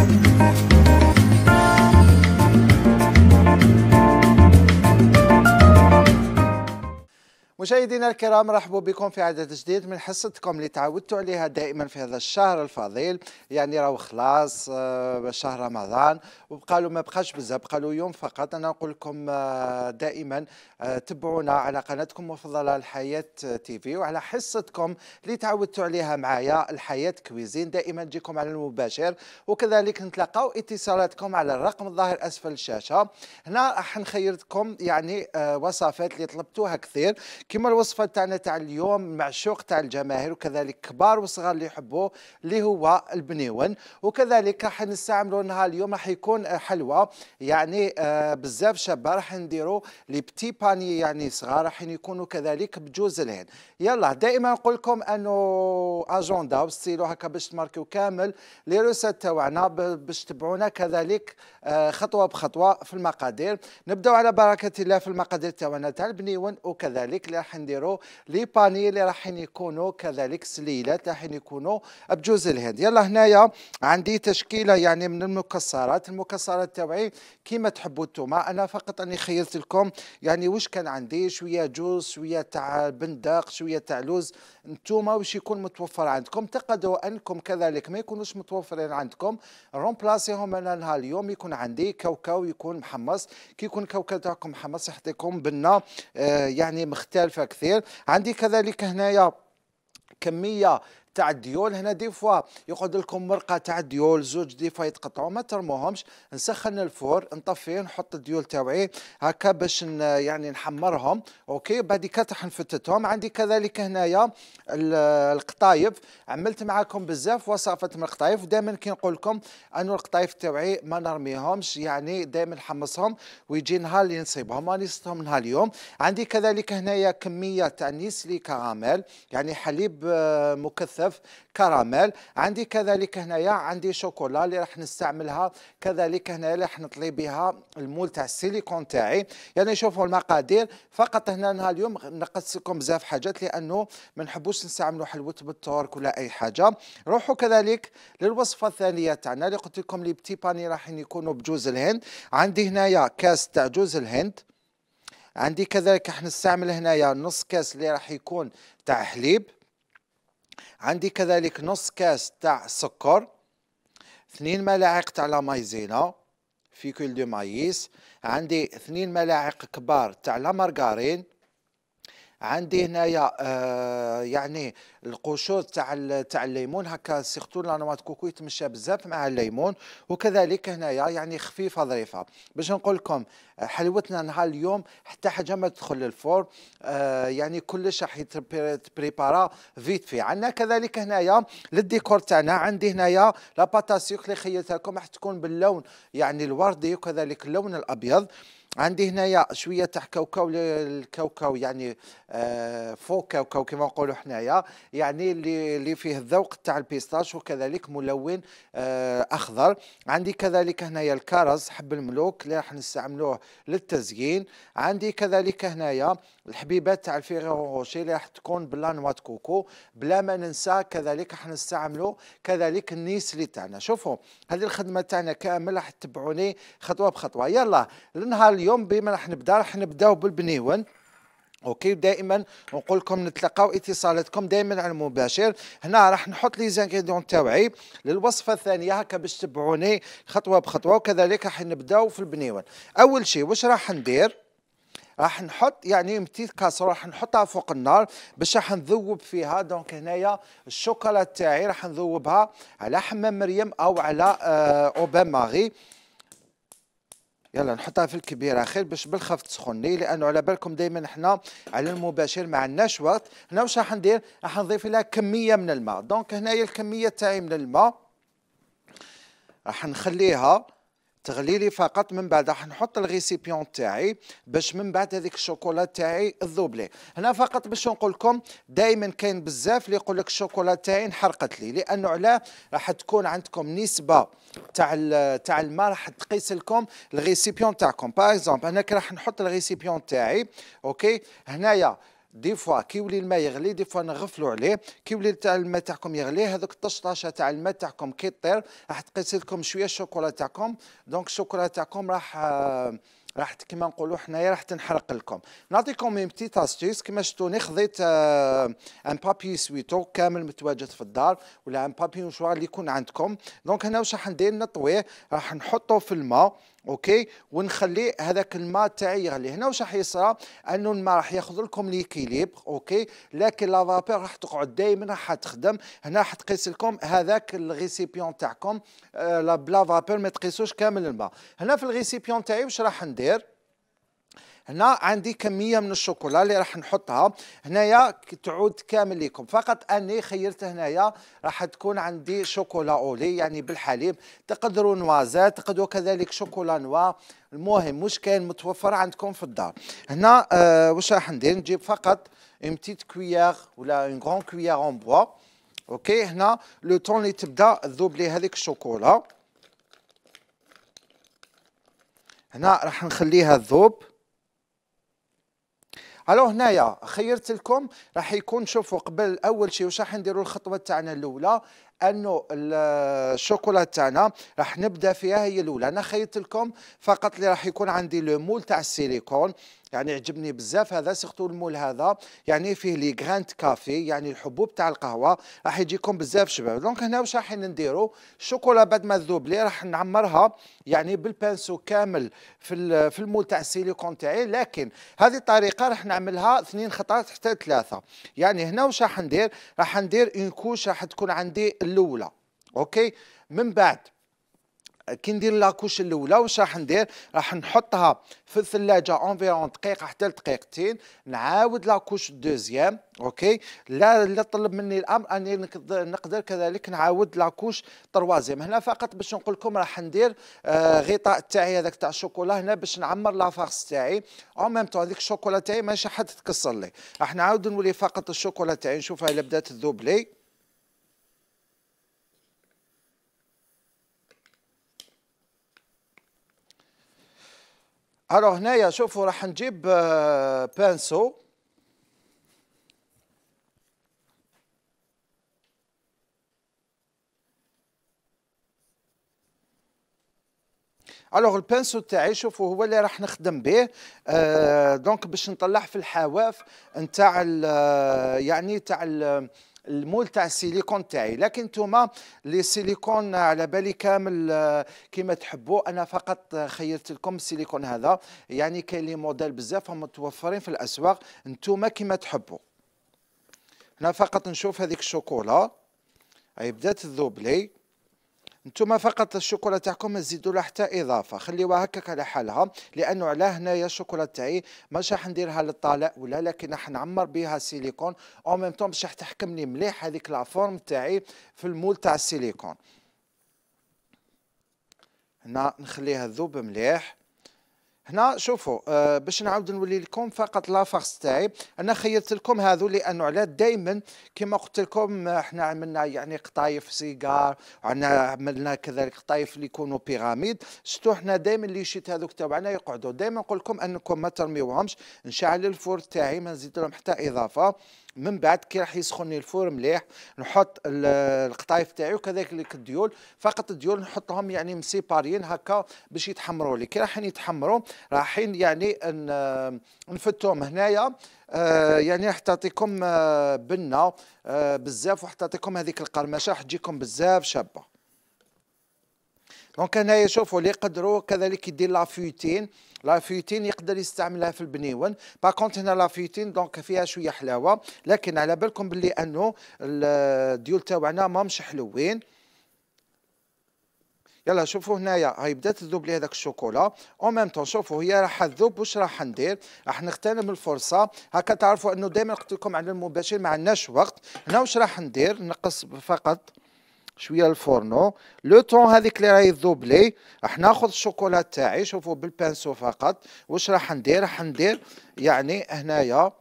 Thank you. مشاهدينا الكرام رحبوا بكم في عدد جديد من حصتكم اللي تعودتوا عليها دائما في هذا الشهر الفضيل يعني راهو خلاص آه، شهر رمضان وبقالوا ما بقاش بزاف بقالوا يوم فقط انا نقول لكم آه، دائما آه، تبعونا على قناتكم المفضله الحياه تي في وعلى حصتكم اللي تعودتوا عليها معايا الحياه كويزين دائما تجيكم على المباشر وكذلك نتلقاو اتصالاتكم على الرقم الظاهر اسفل الشاشه هنا راح نخيرتكم يعني وصفات اللي طلبتوها كثير كما الوصفه تاعنا تاع اليوم معشوق تاع الجماهير وكذلك كبار وصغار اللي يحبوه اللي هو البنيون وكذلك راح نستعملوا نهار اليوم راح يكون حلوى يعني آه، بزاف شابه راح نديروا لي بتي باني يعني صغار راح يكونوا كذلك بجوز الهند يلا دائما نقول لكم انه اجندا وستيلو هكا باش تماركيو كامل لي روسات تاعنا باش تبعونا كذلك آه، خطوه بخطوه في المقادير نبداو على بركه الله في المقادير تاعنا تاع البنيون وكذلك اللي راح نديرو لي باني اللي راح يكونوا كذلك سليلات راح يكونوا بجوز الهند يلا هنايا عندي تشكيله يعني من المكسرات المكسرات تاعي كيما تحبوا نتوما انا فقط اني خيرت لكم يعني واش كان عندي شويه جوز شويه تاع بندق شويه تاع لوز انتوما واش يكون متوفر عندكم تقدروا انكم كذلك ما يكونوش متوفرين عندكم رومبلاسيهم انا لها اليوم يكون عندي كاوكاو يكون محمص كي يكون كاوكاو تاعكم محمص يعطيكم بنه آه يعني مختلفه كثير عندي كذلك هنايا كميه تاع الديول هنا دي فوا يقعد لكم مرقه تاع الديول زوج دي فوا يتقطعوا ما ترموهمش نسخن الفور نطفيه نحط الديول تاوعي هكا باش يعني نحمرهم اوكي بعد كتح نفتتهم عندي كذلك هنايا القطايف عملت معاكم بزاف وصفات من القطايف دائما كي نقول لكم انه القطايف تاوعي ما نرميهمش يعني دائما نحمصهم ويجي نهار اللي نصيبهم راني صيتهم نهار اليوم عندي كذلك هنايا كميه تاع نيسلي كراميل يعني حليب آه، مكثف مكثف كراميل عندي كذلك هنايا عندي شوكولا اللي راح نستعملها كذلك هنايا اللي راح نطلي بها المول تاع السيليكون تاعي يعني شوفوا المقادير فقط هنا اليوم نقص لكم بزاف حاجات لانه ما نحبوش نستعملوا حلوه بالتورك ولا اي حاجه روحوا كذلك للوصفه الثانيه تاعنا اللي قلت لكم لي بتي باني راح يكونوا بجوز الهند عندي هنايا كاس تاع جوز الهند عندي كذلك راح نستعمل هنايا نص كاس اللي راح يكون تاع حليب عندي كذلك نص كاس تاع سكر اثنين ملاعق تاع لامايزينا في فيكول دو مايس عندي اثنين ملاعق كبار تاع لا مارغارين عندي هنايا آه يعني القشور تاع تاع الليمون هكا سيغتو لا نوات كوكو يتمشى بزاف مع الليمون وكذلك هنايا يعني خفيفه ظريفه باش نقول لكم حلوتنا نهار اليوم حتى حاجه ما تدخل للفور آه يعني كلش راح يتبريبارا فيت في عندنا كذلك هنايا للديكور تاعنا عندي هنايا لا باتاسيوك اللي خيلتها لكم راح تكون باللون يعني الوردي وكذلك اللون الابيض عندي هنايا شويه تاع كاوكاو الكاوكاو يعني آه، فوق كاوكاو كما نقولوا حنايا يعني اللي اللي فيه الذوق تاع البيستاش وكذلك ملون آه، اخضر عندي كذلك هنايا الكرز حب الملوك اللي راح نستعملوه للتزيين عندي كذلك هنايا الحبيبات تاع الفيريرو روشي اللي راح تكون بلا نوا كوكو بلا ما ننسى كذلك راح نستعملوا كذلك النيسلي تاعنا شوفوا هذه الخدمه تاعنا كامل راح تتبعوني خطوه بخطوه يلا لنهار اليوم بما راح نبدا راح نبداو بالبنيون اوكي دائما نقول لكم نتلقاو اتصالاتكم دائما على المباشر هنا راح نحط لي زانغيديون تاوعي للوصفه الثانيه هكا باش تبعوني خطوه بخطوه وكذلك راح نبداو في البنيون اول شيء واش راح ندير راح نحط يعني متيت كاسرو راح نحطها فوق النار باش راح نذوب فيها دونك هنايا الشوكولا تاعي راح نذوبها على حمام مريم او على آه، اوبان ماغي يلا نحطها في الكبيره خير باش بالخف تسخني لانه على بالكم دائما احنا على المباشر ما عندناش وقت هنا واش راح ندير راح نضيف لها كميه من الماء دونك هنايا الكميه تاعي من الماء راح نخليها تغلي لي فقط من بعد راح نحط الريسيبيون تاعي باش من بعد هذيك الشوكولا تاعي الذوبلي هنا فقط باش نقول لكم دائما كاين بزاف اللي يقول لك الشوكولا تاعي انحرقت لي لانه علاه راح تكون عندكم نسبه تاع تاع الماء راح تقيس لكم الريسيبيون تاعكم باغ اكزومبل هنا راح نحط الريسيبيون تاعي اوكي هنايا دي فوا كي يولي الماء يغلي دي فوا نغفلوا عليه كي يولي تاع الماء تاعكم يغلي هذوك الطشطاشة تاع الماء تاعكم كي طير راح تقيس لكم شويه الشوكولا تاعكم دونك الشوكولا تاعكم راح راح كيما نقولوا حنايا راح تنحرق لكم نعطيكم اون بتيت استيس كيما شفتوني خذيت ان بابي سويتو كامل متواجد في الدار ولا ان بابي مشوار اللي يكون عندكم دونك هنا واش راح ندير نطويه راح نحطه في الماء اوكي ونخلي هذاك الماء تاعي يغلي هنا واش راح يصرى انه الماء راح ياخذ لكم ليكيليب اوكي لكن لا فابور راح تقعد دائما راح تخدم هنا راح تقيس لكم هذاك الريسيبيون تاعكم آه، لا لا فابور ما تقيسوش كامل الماء هنا في الريسيبيون تاعي واش راح ندير هنا عندي كميه من الشوكولا اللي راح نحطها هنايا تعود كامل لكم فقط اني خيرت هنايا راح تكون عندي شوكولا اولي يعني بالحليب تقدروا نوازات تقدروا كذلك شوكولا نوا المهم واش كاين متوفر عندكم في الدار هنا آه واش راح ندير نجيب فقط اون بتيت كويير ولا اون غون كويير اون بوا اوكي هنا لو طون اللي تبدا تذوب لي هذيك الشوكولا هنا راح نخليها تذوب الو هنايا خيرت لكم راح يكون شوفوا قبل اول شيء واش راح نديروا الخطوه تاعنا الاولى انه الشوكولا تاعنا راح نبدا فيها هي الاولى انا خيرت لكم فقط اللي راح يكون عندي لو مول تاع السيليكون يعني عجبني بزاف هذا سيغتو المول هذا يعني فيه لي غراند كافي يعني الحبوب تاع القهوه راح يجيكم بزاف شباب دونك هنا واش راح نديرو الشوكولا بعد ما تذوب لي راح نعمرها يعني بالبانسو كامل في في المول تاع السيليكون تاعي لكن هذه الطريقه راح نعملها اثنين خطرات حتى ثلاثه يعني هنا واش راح ندير راح ندير اون كوش راح تكون عندي الاولى اوكي من بعد كي ندير لاكوش الاولى واش راح ندير راح نحطها في الثلاجه اونفيرون دقيقه حتى لدقيقتين نعاود لاكوش الدوزيام اوكي لا لا طلب مني الامر اني نقدر كذلك نعاود لاكوش تروازيام هنا فقط باش نقول لكم راح ندير آه غطاء تاعي هذاك تاع الشوكولا هنا باش نعمر لافارس تاعي او ميم طون هذيك الشوكولا تاعي ماشي حد تكسر لي راح نعاود نولي فقط الشوكولا تاعي نشوفها الا بدات تذوب لي الو هنايا شوفوا راح نجيب آه، بانسو الوغ البانسو تاعي شوفوا هو اللي راح نخدم به آه دونك باش نطلع في الحواف نتاع آه، يعني تاع المول تاع السيليكون تاعي لكن نتوما لي سيليكون على بالي كامل آه، كيما تحبوا انا فقط خيرت لكم السيليكون هذا يعني كاين لي موديل بزاف هم متوفرين في الاسواق نتوما كيما تحبوا هنا فقط نشوف هذيك الشوكولا هي بدات تذوب لي نتوما فقط الشوكولا تاعكم تزيدوا له حتى اضافه خليوها هكاك على حالها لانه على هنايا الشوكولا تاعي مش راح نديرها للطلاء ولا لكن راح نعمر بها سيليكون او ميم طون باش راح تحكمني مليح هذيك لا فورم تاعي في المول تاع السيليكون هنا نخليها تذوب مليح هنا شوفوا آه باش نعاود نولي لكم فقط لا فاكس تاعي انا خيرت لكم هذو لانه على دائما كما قلت لكم احنا عملنا يعني قطايف سيجار عندنا عملنا كذلك قطايف اللي يكونوا بيراميد شتو احنا دائما اللي شيت هذوك تاعنا يقعدوا دائما نقول لكم انكم ما ترميوهمش نشعل الفور تاعي ما نزيد لهم حتى اضافه من بعد كي راح يسخن الفور مليح نحط القطايف تاعو كذلك الديول فقط الديول نحطهم يعني مسيباريين هكا باش يتحمروا لي كي راحين يتحمروا راحين يعني نفتهم هنايا آه يعني راح تعطيكم آه بنه آه بزاف وراح تعطيكم هذيك القرمشه راح تجيكم بزاف شابه دونك هنايا شوفوا اللي يقدروا كذلك يدير لافيتين لافيتين يقدر يستعملها في البنيون با هنا لافيتين دونك فيها شويه حلاوه لكن على بالكم باللي انه الديول تاعنا ماهمش حلوين يلا شوفوا هنايا هاي بدات تذوب لي هذاك الشوكولا او ميم طون شوفوا هي راح تذوب واش راح ندير راح نغتنم الفرصه هكا تعرفوا انه دائما قلت لكم على المباشر ما عندناش وقت هنا واش راح ندير نقص فقط شويه الفورنو لو طون هذيك اللي راهي ذوبلي راح ناخذ الشوكولا تاعي شوفوا بالبانسو فقط واش راح ندير راح ندير يعني هنايا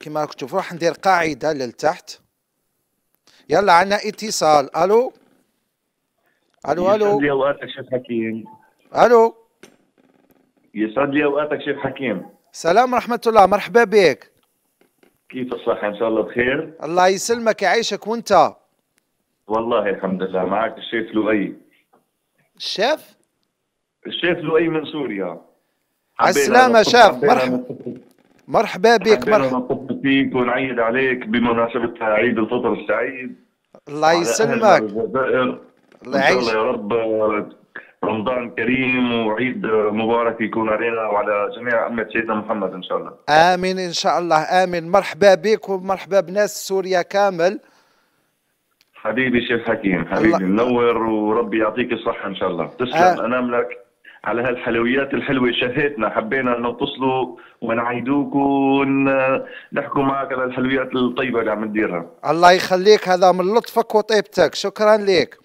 كما راكم تشوفوا راح ندير قاعده للتحت يلا عندنا اتصال الو الو الو يسعد لي اوقاتك شيخ حكيم الو يسعد لي اوقاتك شيخ حكيم سلام ورحمه الله مرحبا بك كيف الصحه ان شاء الله بخير الله يسلمك يعيشك وانت والله الحمد لله معك الشيف لؤي الشيف الشيف لؤي من سوريا عالسلامة شاف مرحبا مرحبا بك مرحبا نطب فيك ونعيد عليك بمناسبة عيد الفطر السعيد الله يسلمك الله يعيش يا رب رمضان كريم وعيد مبارك يكون علينا وعلى جميع أمة سيدنا محمد إن شاء الله آمين إن شاء الله آمين مرحبا بك ومرحبا بناس سوريا كامل حبيبي شيخ حكيم حبيبي منور وربي يعطيك الصحة إن شاء الله تسلم آه. أنام لك على هالحلويات الحلوة شهيتنا حبينا نتصلوا ونعيدوك ونحكوا معك على الحلويات الطيبة اللي عم نديرها الله يخليك هذا من لطفك وطيبتك شكرا لك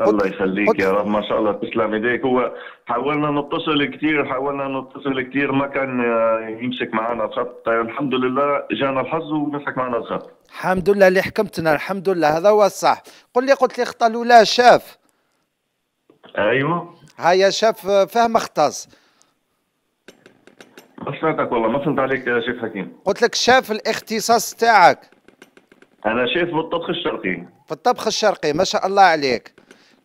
الله يخليك يا رب ما شاء الله تسلم ايديك هو حاولنا نتصل كثير حاولنا نتصل كثير ما كان آه، يمسك معنا الخط طيب، الحمد لله جانا الحظ ومسك معنا الخط الحمد لله اللي حكمتنا الحمد لله هذا هو الصح قل لي قلت لي خطا الاولى شاف ايوه هيا شاف آه، فهم اختص ما سمعتك والله ما فهمت عليك يا شيخ حكيم قلت لك شاف الاختصاص تاعك انا في بالطبخ الشرقي في الطبخ الشرقي ما شاء الله عليك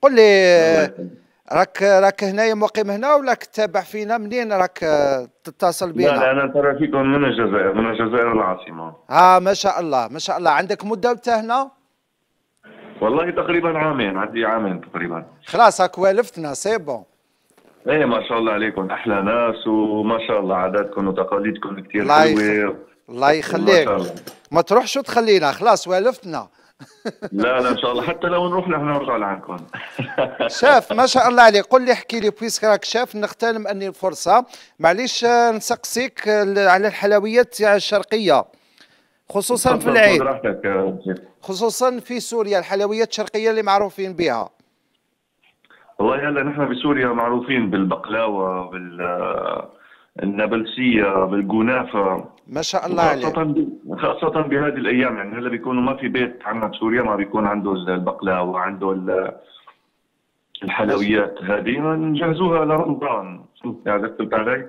قل لي راك راك هنايا مقيم هنا ولا تتابع فينا منين راك تتصل بنا؟ لا لا انا ترى فيكم من الجزائر من الجزائر العاصمه. اه ما شاء الله ما شاء الله عندك مده وانت هنا؟ والله تقريبا عامين عندي عامين تقريبا. خلاص هاك والفتنا سي بون. ايه ما شاء الله عليكم احلى ناس وما شاء الله عاداتكم وتقاليدكم كثير حلوه. الله يخليك ما تروحش وتخلينا خلاص والفتنا. لا لا ان شاء الله حتى لو نروح نحن نرجع لعندكم شاف ما شاء الله عليه قل لي احكي لي بويسك راك شاف نغتنم اني الفرصه معليش آه، نسقسيك آه، على الحلويات الشرقيه خصوصا في العيد خصوصا في سوريا الحلويات الشرقيه اللي معروفين بها والله هلا نحن بسوريا معروفين بالبقلاوه بال آه، النابلسيه بالقنافه ما شاء الله عليك خاصة بهذه الأيام يعني هلا بيكونوا ما في بيت عنا بسوريا ما بيكون عنده البقلاوة وعنده الحلويات هذه نجهزوها لرمضان يعني فهمت علي؟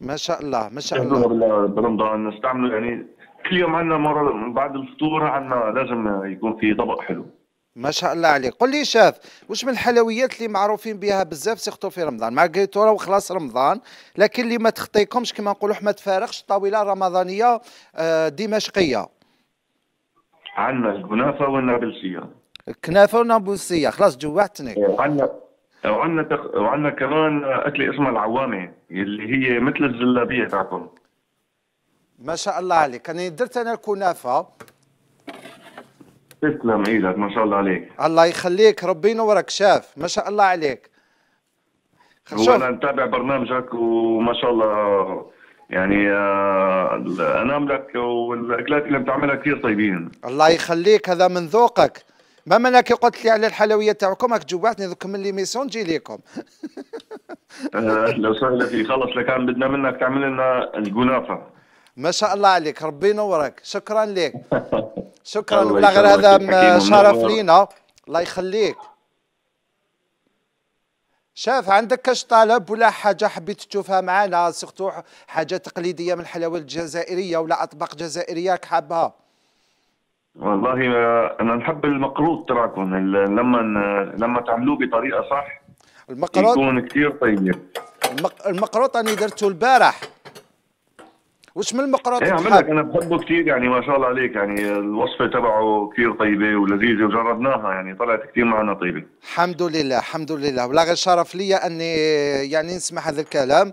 ما شاء الله ما شاء الله برمضان نستعمله يعني كل يوم عندنا مرة بعد الفطور عندنا لازم يكون في طبق حلو ما شاء الله عليك قل لي شاف واش من الحلويات اللي معروفين بها بزاف سيختو في رمضان مع مارغريتورا وخلاص رمضان لكن اللي ما تخطيكمش كما نقولوا ما تفارقش الطاوله الرمضانيه آه، دمشقيه عندنا الكنافه والنابلسيه الكنافه والنابلسيه خلاص جوعتني وعندنا وعندنا تخ... وعندنا كمان اكله اسمها العوامه اللي هي مثل الزلابيه تاعكم ما شاء الله عليك انا درت انا الكنافه تسلم ايدك ما شاء الله عليك الله يخليك ربي ينورك شاف ما شاء الله عليك هو انا نتابع برنامجك وما شاء الله يعني آه، اناملك والاكلات اللي بتعملها كثير طيبين الله يخليك هذا من ذوقك ما منك قلت لي على الحلويات تاعكم راك جوعتني دوك من لي ميسون نجي ليكم آه، اهلا وسهلا فيك خلص لكان بدنا منك تعمل لنا القنافه ما شاء الله عليك ربي ينورك شكرا لك شكرا ولا غير هذا شرف لينا الله يخليك شاف عندك كاش طلب ولا حاجه حبيت تشوفها معنا سيرتو حاجه تقليديه من الحلاوه الجزائريه ولا اطباق جزائريه حابها والله آه، انا نحب المقروط تراكم لما لما تعملوه بطريقه صح المقروط يكون كثير طيب المقروط انا درته البارح وش من المقرات ايه عملك لك انا بحبه كثير يعني ما شاء الله عليك يعني الوصفه تبعه كثير طيبه ولذيذه وجربناها يعني طلعت كثير معنا طيبه الحمد لله الحمد لله ولا غير شرف لي اني يعني نسمع هذا الكلام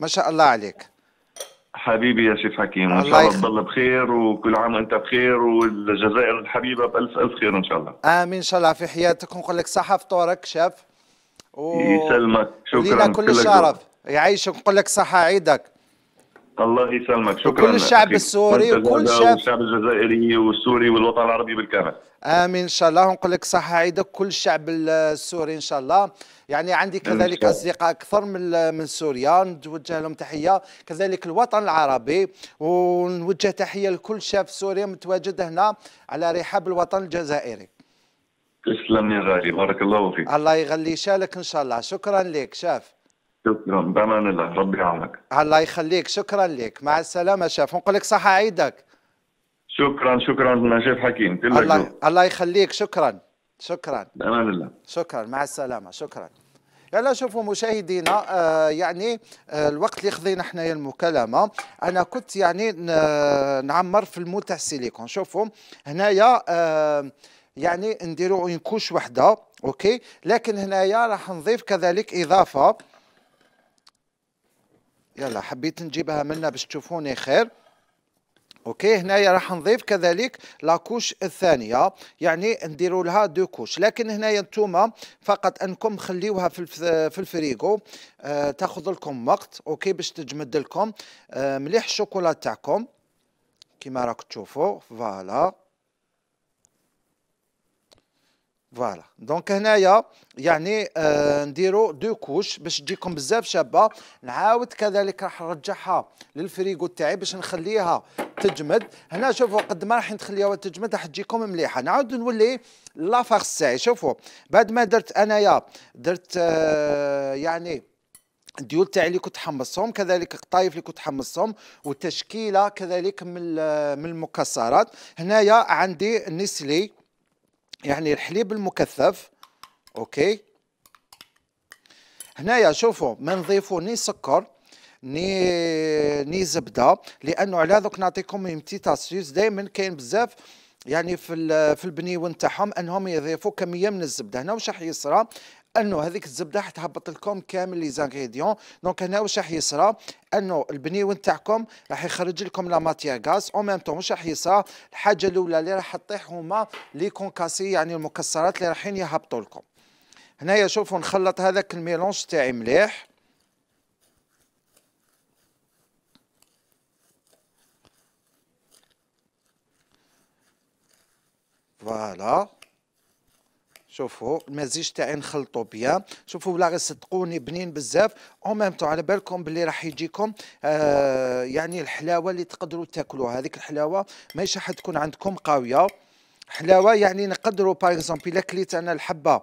ما شاء الله عليك حبيبي يا شيف حكيم ان شاء الله تضل بخير وكل عام وانت بخير والجزائر الحبيبه بالف الف خير ان شاء الله امين ان شاء الله في حياتك ونقول لك صحه فطورك شاف و... يسلمك شكرا لينا كل الشرف يعيشك نقول لك صحه عيدك الله يسلمك شكرا كل الشعب السوري وكل الشعب الشعب الجزائري والسوري والوطن العربي بالكامل امين ان شاء الله ونقول لك صحه عيدك كل الشعب السوري ان شاء الله يعني عندي كذلك اصدقاء اكثر من من سوريا نتوجه لهم تحيه كذلك الوطن العربي ونوجه تحيه لكل شاب سوري متواجد هنا على رحاب الوطن الجزائري تسلم يا غالي بارك الله فيك الله يغلي شالك ان شاء الله شكرا لك شاف شكرا بامان الله ربي يعاونك الله يخليك شكرا لك مع السلامه شاف نقول لك صحه عيدك شكرا شكرا نجيب حكيم الله الله يخليك شكرا شكرا بامان الله شكرا مع السلامه شكرا يلا شوفوا مشاهدينا آه يعني آه الوقت اللي خذينا حنايا المكالمه انا كنت يعني نعمر في المول السيليكون شوفوا هنايا آه يعني نديروا كوش وحده اوكي لكن هنايا راح نضيف كذلك اضافه يلا حبيت نجيبها منا باش تشوفوني خير اوكي هنايا راح نضيف كذلك لاكوش الثانيه يعني نديروا لها دو كوش لكن هنايا نتوما فقط انكم خليوها في في الفريغو آه تاخذ لكم وقت اوكي باش تجمد لكم آه مليح الشوكولا تاعكم كيما راك تشوفوا فوالا فوالا دونك هنايا يعني آه نديرو دو كوش باش تجيكم بزاف شابه نعاود كذلك راح نرجعها للفريغو تاعي باش نخليها تجمد هنا شوفوا قد ما راح نخليها تجمد راح تجيكم مليحه نعاود نولي لافارس تاعي شوفوا بعد ما درت انايا درت آه يعني الديول تاعي اللي كنت حمصهم كذلك القطايف اللي كنت حمصهم والتشكيله كذلك من من المكسرات هنايا عندي نسلي يعني الحليب المكثف اوكي هنايا شوفوا ما نضيفوا ني سكر ني ني زبده لانه على ذوك نعطيكم امتي تاسيوس دائما كاين بزاف يعني في في البنيون تاعهم انهم يضيفوا كميه من الزبده هنا واش راح يصرى انه هذيك الزبده حتهبط لكم كامل لي زانغيديون دونك هنا واش راح يصرى انه البنيو تاعكم راح يخرج لكم لا ماتيير غاز او ميم طون واش راح يصرى الحاجه الاولى اللي راح تطيح هما لي كونكاسي يعني المكسرات اللي رايحين يهبطوا لكم هنايا شوفوا نخلط هذاك الميلونج تاعي مليح فوالا شوفوا المزيج تاعي نخلطوا بيا شوفوا ولا غير صدقوني بنين بزاف او ميم على بالكم باللي راح يجيكم آه يعني الحلاوه اللي تقدروا تاكلوها هذيك الحلاوه ماشي حتكون عندكم قاويه حلاوه يعني نقدروا باغ اكزومبل الا كليت انا الحبه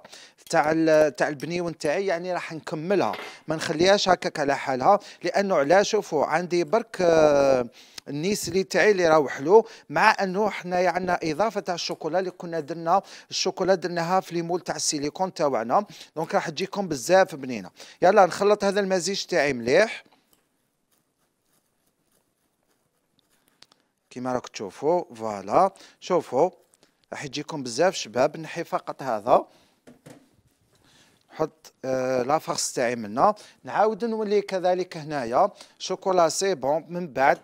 تاع تاع البنيون تاعي يعني راح نكملها ما نخليهاش هكاك على حالها لانه علاش شوفوا عندي برك آه النيس اللي تاعي اللي راوح له مع انه حنايا يعني عندنا اضافه تاع الشوكولا اللي كنا درنا الشوكولا درناها في ليمول تاع السيليكون تاعنا دونك راح تجيكم بزاف بنينه يلا نخلط هذا المزيج تاعي مليح كيما راك تشوفوا فوالا شوفوا راح يجيكم بزاف شباب نحي فقط هذا نحط آه لافاغس تاعي منا نعاود نولي كذلك هنايا شوكولا سي بون من بعد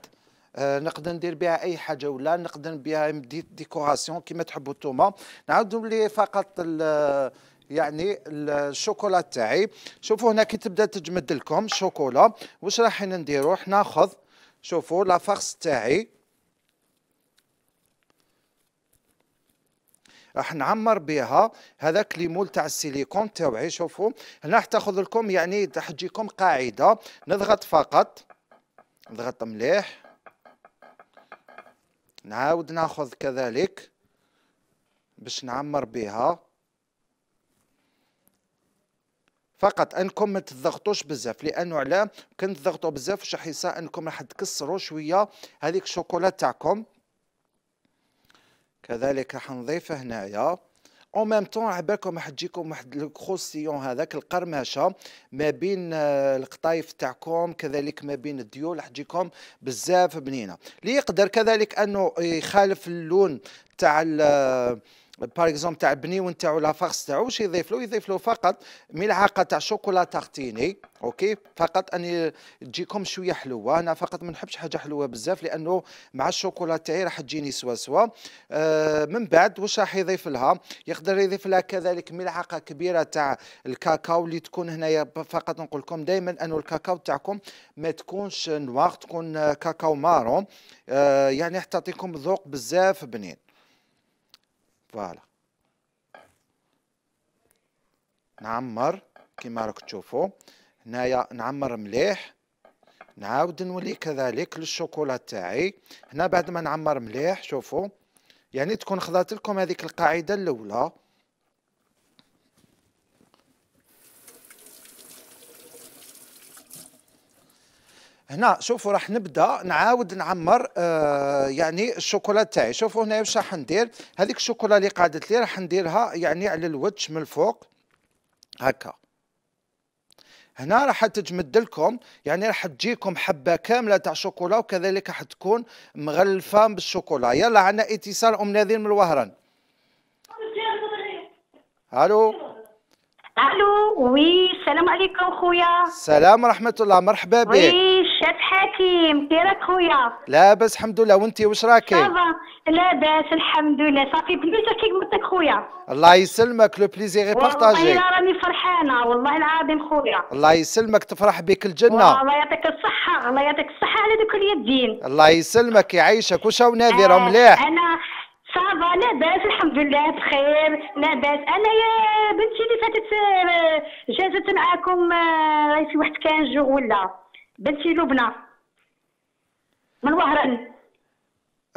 آه، نقدر ندير بها اي حاجه ولا نقدر بها دي ديكوراسيون كيما تحبوا نتوما نعاود نولي فقط آه، يعني آه، الشوكولا تاعي شوفوا هنا كي تبدا تجمد لكم الشوكولا واش راح نديرو حنا ناخذ شوفوا لافاغس تاعي راح نعمر بها لي مول تاع السيليكون تاوعي شوفوا هنا راح تاخذ لكم يعني راح تجيكم قاعده نضغط فقط نضغط مليح نعاود ناخذ كذلك باش نعمر بها فقط انكم ما تضغطوش بزاف لانه علاه كنت تضغطوا بزاف شحيصه راح يصير انكم راح تكسروا شويه هذيك الشوكولاته تاعكم كذلك حنضيفه هنايا او ميم طون بالكم راح تجيكم واحد الكروسيون هذاك القرمشه ما بين آه، القطايف تاعكم كذلك ما بين الديول راح تجيكم بزاف بنينه اللي يقدر كذلك انه يخالف اللون تاع باغ اكزومبل تاع نتاعو تاعو لافاغس تاعو واش يضيف له يضيف له فقط ملعقه تاع شوكولا تارتيني اوكي فقط اني تجيكم شويه حلوه انا فقط ما نحبش حاجه حلوه بزاف لانه مع الشوكولا تاعي راح تجيني سوا سوا آه من بعد واش راح يضيف لها يقدر يضيف لها كذلك ملعقه كبيره تاع الكاكاو اللي تكون هنايا فقط نقول لكم دائما انه الكاكاو تاعكم ما تكونش نواغ تكون كاكاو مارون آه يعني تعطيكم ذوق بزاف بنين فوالا نعمر كما راك تشوفوا هنايا نعمر مليح نعاود نولي كذلك للشوكولا تاعي هنا بعد ما نعمر مليح شوفوا يعني تكون خذات لكم هذيك القاعده الاولى هنا شوفوا راح نبدا نعاود نعمر آه يعني الشوكولا تاعي شوفوا هنا واش راح ندير هذيك الشوكولا اللي قعدت لي راح نديرها يعني على الوجه من الفوق هكا هنا راح تجمد لكم يعني راح تجيكم حبه كامله تاع شوكولا وكذلك راح تكون مغلفه بالشوكولا يلا عندنا اتصال ام نذير من الوهران الو الو وي السلام عليكم خويا السلام ورحمه الله مرحبا بك وي شاف حكيم كي راك خويا لاباس الحمد لله وانت واش راكي صافا لاباس الحمد لله صافي بليزير كي قلت خويا الله يسلمك لو بليزير اي بارطاجي والله راني فرحانه والله العظيم خويا الله يسلمك تفرح بك الجنه الله يعطيك الصحه الله يعطيك الصحه على دوك اليدين الله يسلمك يعيشك واش نادي راه مليح انا صافا لاباس الحمد لله بخير لاباس انا يا بنتي اللي فاتت آه، جازت معاكم آه، في واحد كان جو ولا بنتي لبنى من وهران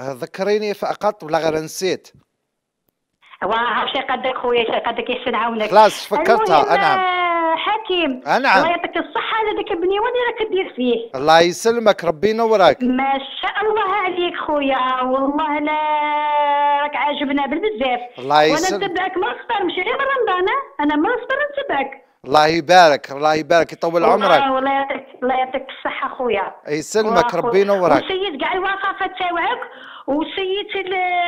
آه، ذكريني فقط ولا غير نسيت واه شي قدك خويا شي قدك يحسن عاونك خلاص فكرتها انا آه، نعم. آه، حكيم نعم الله يعطيك الصحة على ذاك البنيوان اللي راك دير فيه الله يسلمك ربي ينورك ما شاء الله عليك خويا والله لا راك عاجبنا بالبزاف الله يسلمك وانا نتبعك من الفطر ماشي غير من رمضان انا من الفطر نتبعك الله يبارك الله يبارك يطول عمرك الله يعطيك الله يعطيك الصحه خويا يسلمك ربي ينورك وسيد كاع الوصفات تاعك وسيد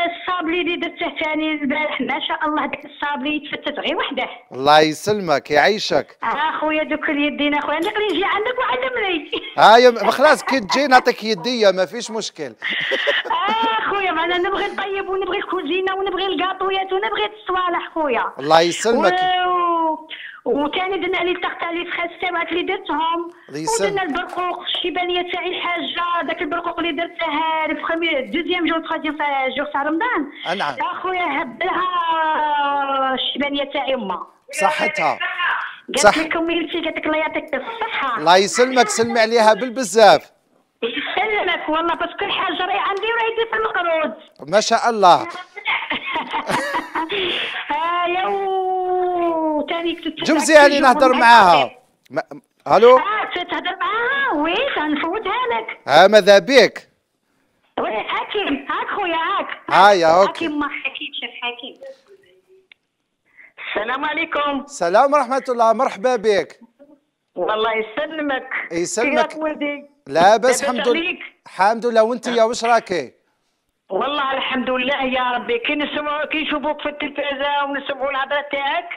الصابلي اللي درته ثاني البارح ما شاء الله ديك الصابلي يتفتت غير وحده الله يسلمك يعيشك اه خويا دوك اليدين اخويا عندك اللي يجي عندك وعلمني اه خلاص كي تجي نعطيك يدي ما فيش مشكل اه خويا انا نبغي نطيب ونبغي الكوزينه ونبغي الكاطويات ونبغي الصوالح خويا الله يسلمك و... وثاني درنا عليه التغطيه اللي في السمات اللي درتهم ودرنا البرقوق الشيبانيه تاعي الحاجه ذاك البرقوق اللي درتها في دوزيام جور تخوازيام في جور تاع رمضان نعم اخويا هبلها الشيبانيه تاعي امها صحتها صح قالت لك امي قالت لك الله يعطيك الصحه الله يسلمك سلمي عليها بالبزاف يسلمك والله بس كل حاجه راهي عندي وراهي في المقروض ما شاء الله هذيك جمزي هاني نهضر معاها الو اه تهضر معاها وي غنفوتها لك ها ماذا بك وي حكيم هاك خويا هاك اه يا اوكي حكيم ما حكيم حكيم السلام عليكم السلام ورحمه الله مرحبا بك والله يسلمك يسلمك لا لاباس الحمد لله الحمد لله وانت يا واش راكي والله الحمد لله يا ربي كي نسمعوك كي نشوفوك في التلفازه ونسمعوا الهضره تاعك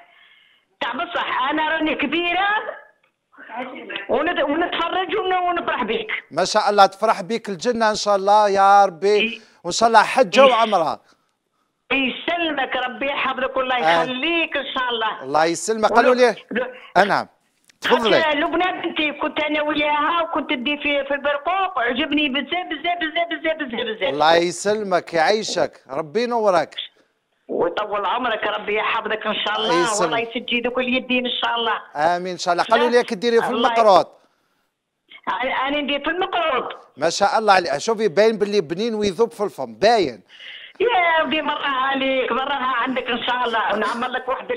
تاع بصح انا راني كبيره ونتفرج ونفرح بك ما شاء الله تفرح بك الجنه ان شاء الله يا ربي وان شاء الله حجه وعمرها يسلمك ربي يحفظك والله يخليك ان شاء الله الله يسلمك قالوا لي نعم تفضلي لبنى بنتي كنت انا وياها وكنت تدي في في البرقوق عجبني بزاف بزاف بزاف بزاف بزاف الله يسلمك يعيشك ربي ينورك ويطول عمرك ربي يحفظك ان شاء الله والله يسد يدك اليدين ان شاء الله امين ان شاء الله قالوا لي ديري في المقروط انا ندير في المقروط ما شاء الله عليك شوفي باين باللي بنين ويذوب في الفم باين يا ودي مرها عليك مرها عندك ان شاء الله ونعمل لك واحد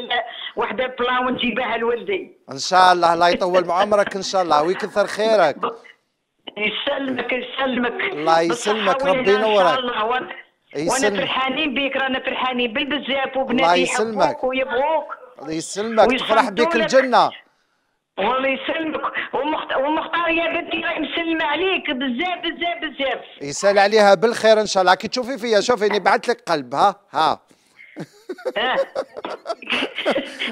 واحد بلا ونجيبها لولدي ان شاء الله الله يطول بعمرك ان شاء الله ويكثر خيرك يسلمك يسلمك الله يسلمك ربي ينورك إيه وانا فرحانين بك رانا فرحانين بالبزاف وبنادي يحبوك ويبغوك الله يسلمك تفرح بك الجنه الله يسلمك ومختار يا بنتي راهي مسلمه عليك بزاف بزاف بزاف يسال عليها بالخير ان شاء الله كي تشوفي فيا اني بعثت لك قلب ها ها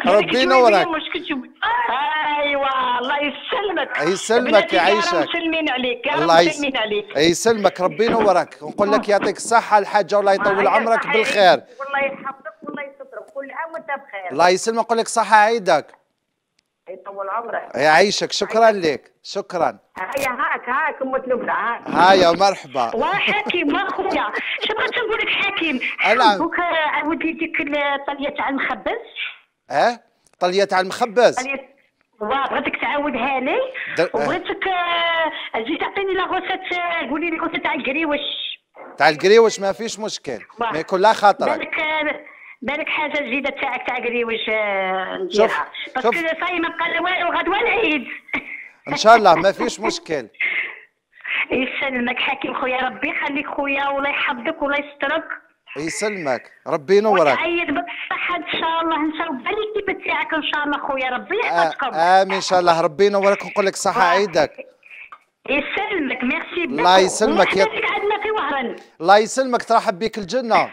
ربي ينورك ايوا الله يسلمك يسلمك يعيشك مسلمين عليك الله مسلمين عليك يسلمك ربي ينورك ونقول لك يعطيك الصحه الحاجه والله يطول عمرك بالخير والله يحفظك والله يسترك كل عام وانت بخير الله يسلمك نقول لك صحه عيدك يطول عمرك يعيشك شكرا لك شكرا هيا هاك هاك ام نبلة هاك يا مرحبا وحكيم خويا شنو بغيت نقول لك حكيم بوك عاودي آه، ديك الطليه تاع المخبز اه الطليه تاع المخبز طلية بغيتك تعاودها لي آه. وبغيتك تجي آه، تعطيني لا غوسيت قولي لي غوسات تاع القريوش تاع القريوش ما فيش مشكل ما يكون لا خاطرك بالك حاجه جديده تاعك تاع واش آه، نديرها باسكو صاي ما بقى لا والو غدوه العيد ان شاء الله ما فيش مشكل يسلمك حكيم خويا ربي يخليك خويا والله يحفظك والله يسترك يسلمك ربي ينورك عيد بالصحه إن شاء الله إن شاء الله بالكيبة تاعك إن شاء الله خويا ربي يحفظكم آه، آمين إن شاء الله ربي ينورك ونقول لك صحة عيدك يسلمك ميرسي بزاف الله يسلمك يا عندنا في وهران الله يسلمك ترحب بك الجنة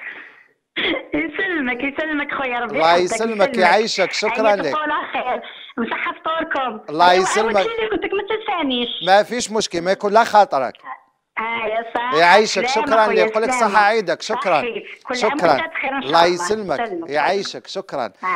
يسلمك يسلمك خويا ربي الله يسلمك يعيشك شكرا لك خير وصحة فطوركم الله أيوة، يسلمك قلت لك ما تنسانيش ما فيش مشكل ما يكون لا خاطرك آه يعيشك شكرا لي يقول لك صحة عيدك شكرا شكرا الله يسلمك يعيشك شكرا آه.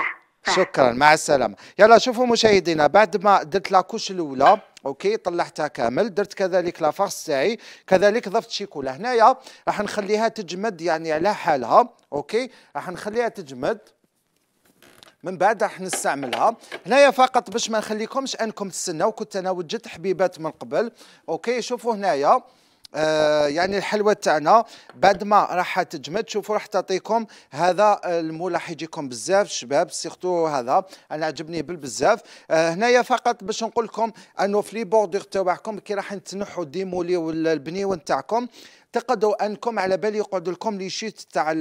شكرا مع السلامه يلا شوفوا مشاهدينا بعد ما درت لاكوش الاولى اوكي طلعتها كامل درت كذلك لا تاعي كذلك ضفت شيكولا هنايا راح نخليها تجمد يعني على حالها اوكي راح نخليها تجمد من بعد راح نستعملها هنايا فقط باش ما نخليكمش انكم تستناو كنت انا وجدت حبيبات من قبل اوكي شوفوا هنايا آه، يعني الحلوه تاعنا بعد ما راح تجمد شوفوا راح تعطيكم هذا آه، المول راح يجيكم بزاف الشباب سيختو هذا انا عجبني بالبزاف آه، هنايا فقط باش نقول لكم انه في لي بوردور تاعكم كي راح تنحوا ديمولي البنيون تاعكم تقدروا انكم على بالي يقعدوا لكم لي شيت تاع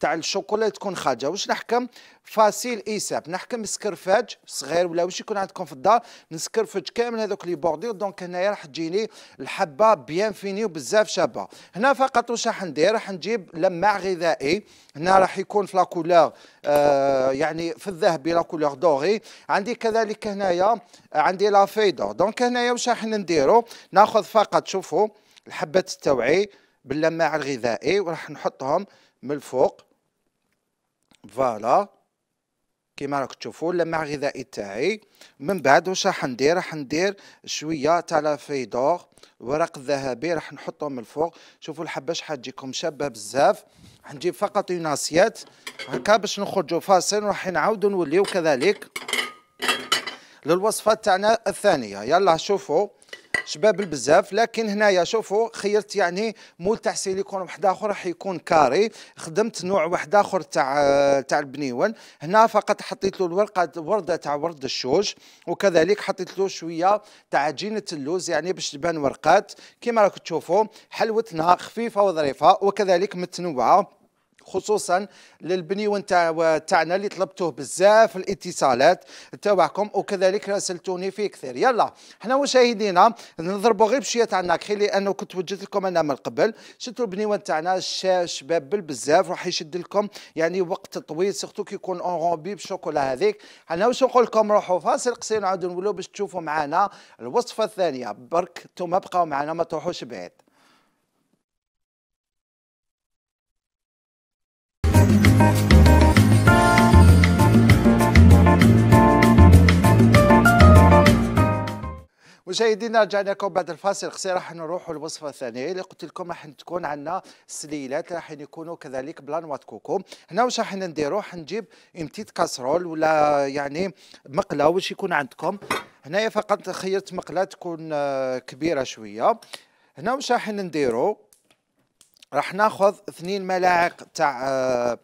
تاع الشوكولا تكون خارجه واش نحكم فاسيل ايساب نحكم سكرفاج صغير ولا واش يكون عندكم في الدار نسكرفج كامل هذوك لي بوردير دونك هنايا راح تجيني الحبه بيان فيني وبزاف شابه هنا فقط واش راح ندير راح نجيب لماع غذائي هنا راح يكون في لاكولور آه يعني في الذهبي لاكولور دوري عندي كذلك هنايا عندي لا فيدور دونك هنايا واش راح نديرو ناخذ فقط شوفوا الحبات التوعي باللماع الغذائي وراح نحطهم من الفوق فوالا كيما راك تشوفوا اللمع الغذائي تاعي من بعد واش راح ندير راح ندير شويه تاع دور ورق ذهبي راح نحطهم من الفوق شوفوا الحبه شحال تجيكم شابه بزاف راح نجيب فقط اون اسيات هكا باش نخرجوا فاصل وراح نعاودوا نوليو كذلك للوصفه تاعنا الثانيه يلا شوفوا شباب بزاف لكن هنايا شوفوا خيرت يعني مول تاع سيليكون واحد اخر راح يكون كاري خدمت نوع واحد اخر تاع تاع البنيول هنا فقط حطيت له الورقه ورده تاع ورد الشوج وكذلك حطيت له شويه تاع عجينه اللوز يعني باش تبان ورقات كما راكم تشوفوا حلوتنا خفيفه وظريفه وكذلك متنوعه خصوصا للبني تاعنا اللي طلبتوه بزاف الاتصالات تاعكم وكذلك راسلتوني فيه كثير يلا حنا مشاهدينا نضربوا غير بشويه تاع الناكخي لانه كنت وجدت لكم انا من قبل شفتوا البنيوان تاعنا شباب بزاف راح يشد لكم يعني وقت طويل سيرتو كي يكون اونغومبي بالشوكولا هذيك حنا واش نقول لكم روحوا فاصل قصير نعاودوا نولوا باش تشوفوا معنا الوصفه الثانيه برك انتم بقاو معنا ما تروحوش بعيد مشاهدينا رجعنا لكم بعد الفاصل خصي راح نروحوا للوصفه الثانيه اللي قلت لكم راح تكون عندنا السليلات راح يكونوا كذلك بلانوات كوكو هنا واش راح نديروا راح نجيب امتيت كاسرول ولا يعني مقله واش يكون عندكم هنايا فقط خيرت مقله تكون آه، كبيره شويه هنا واش راح نديروا راح ناخذ اثنين ملاعق تاع آه،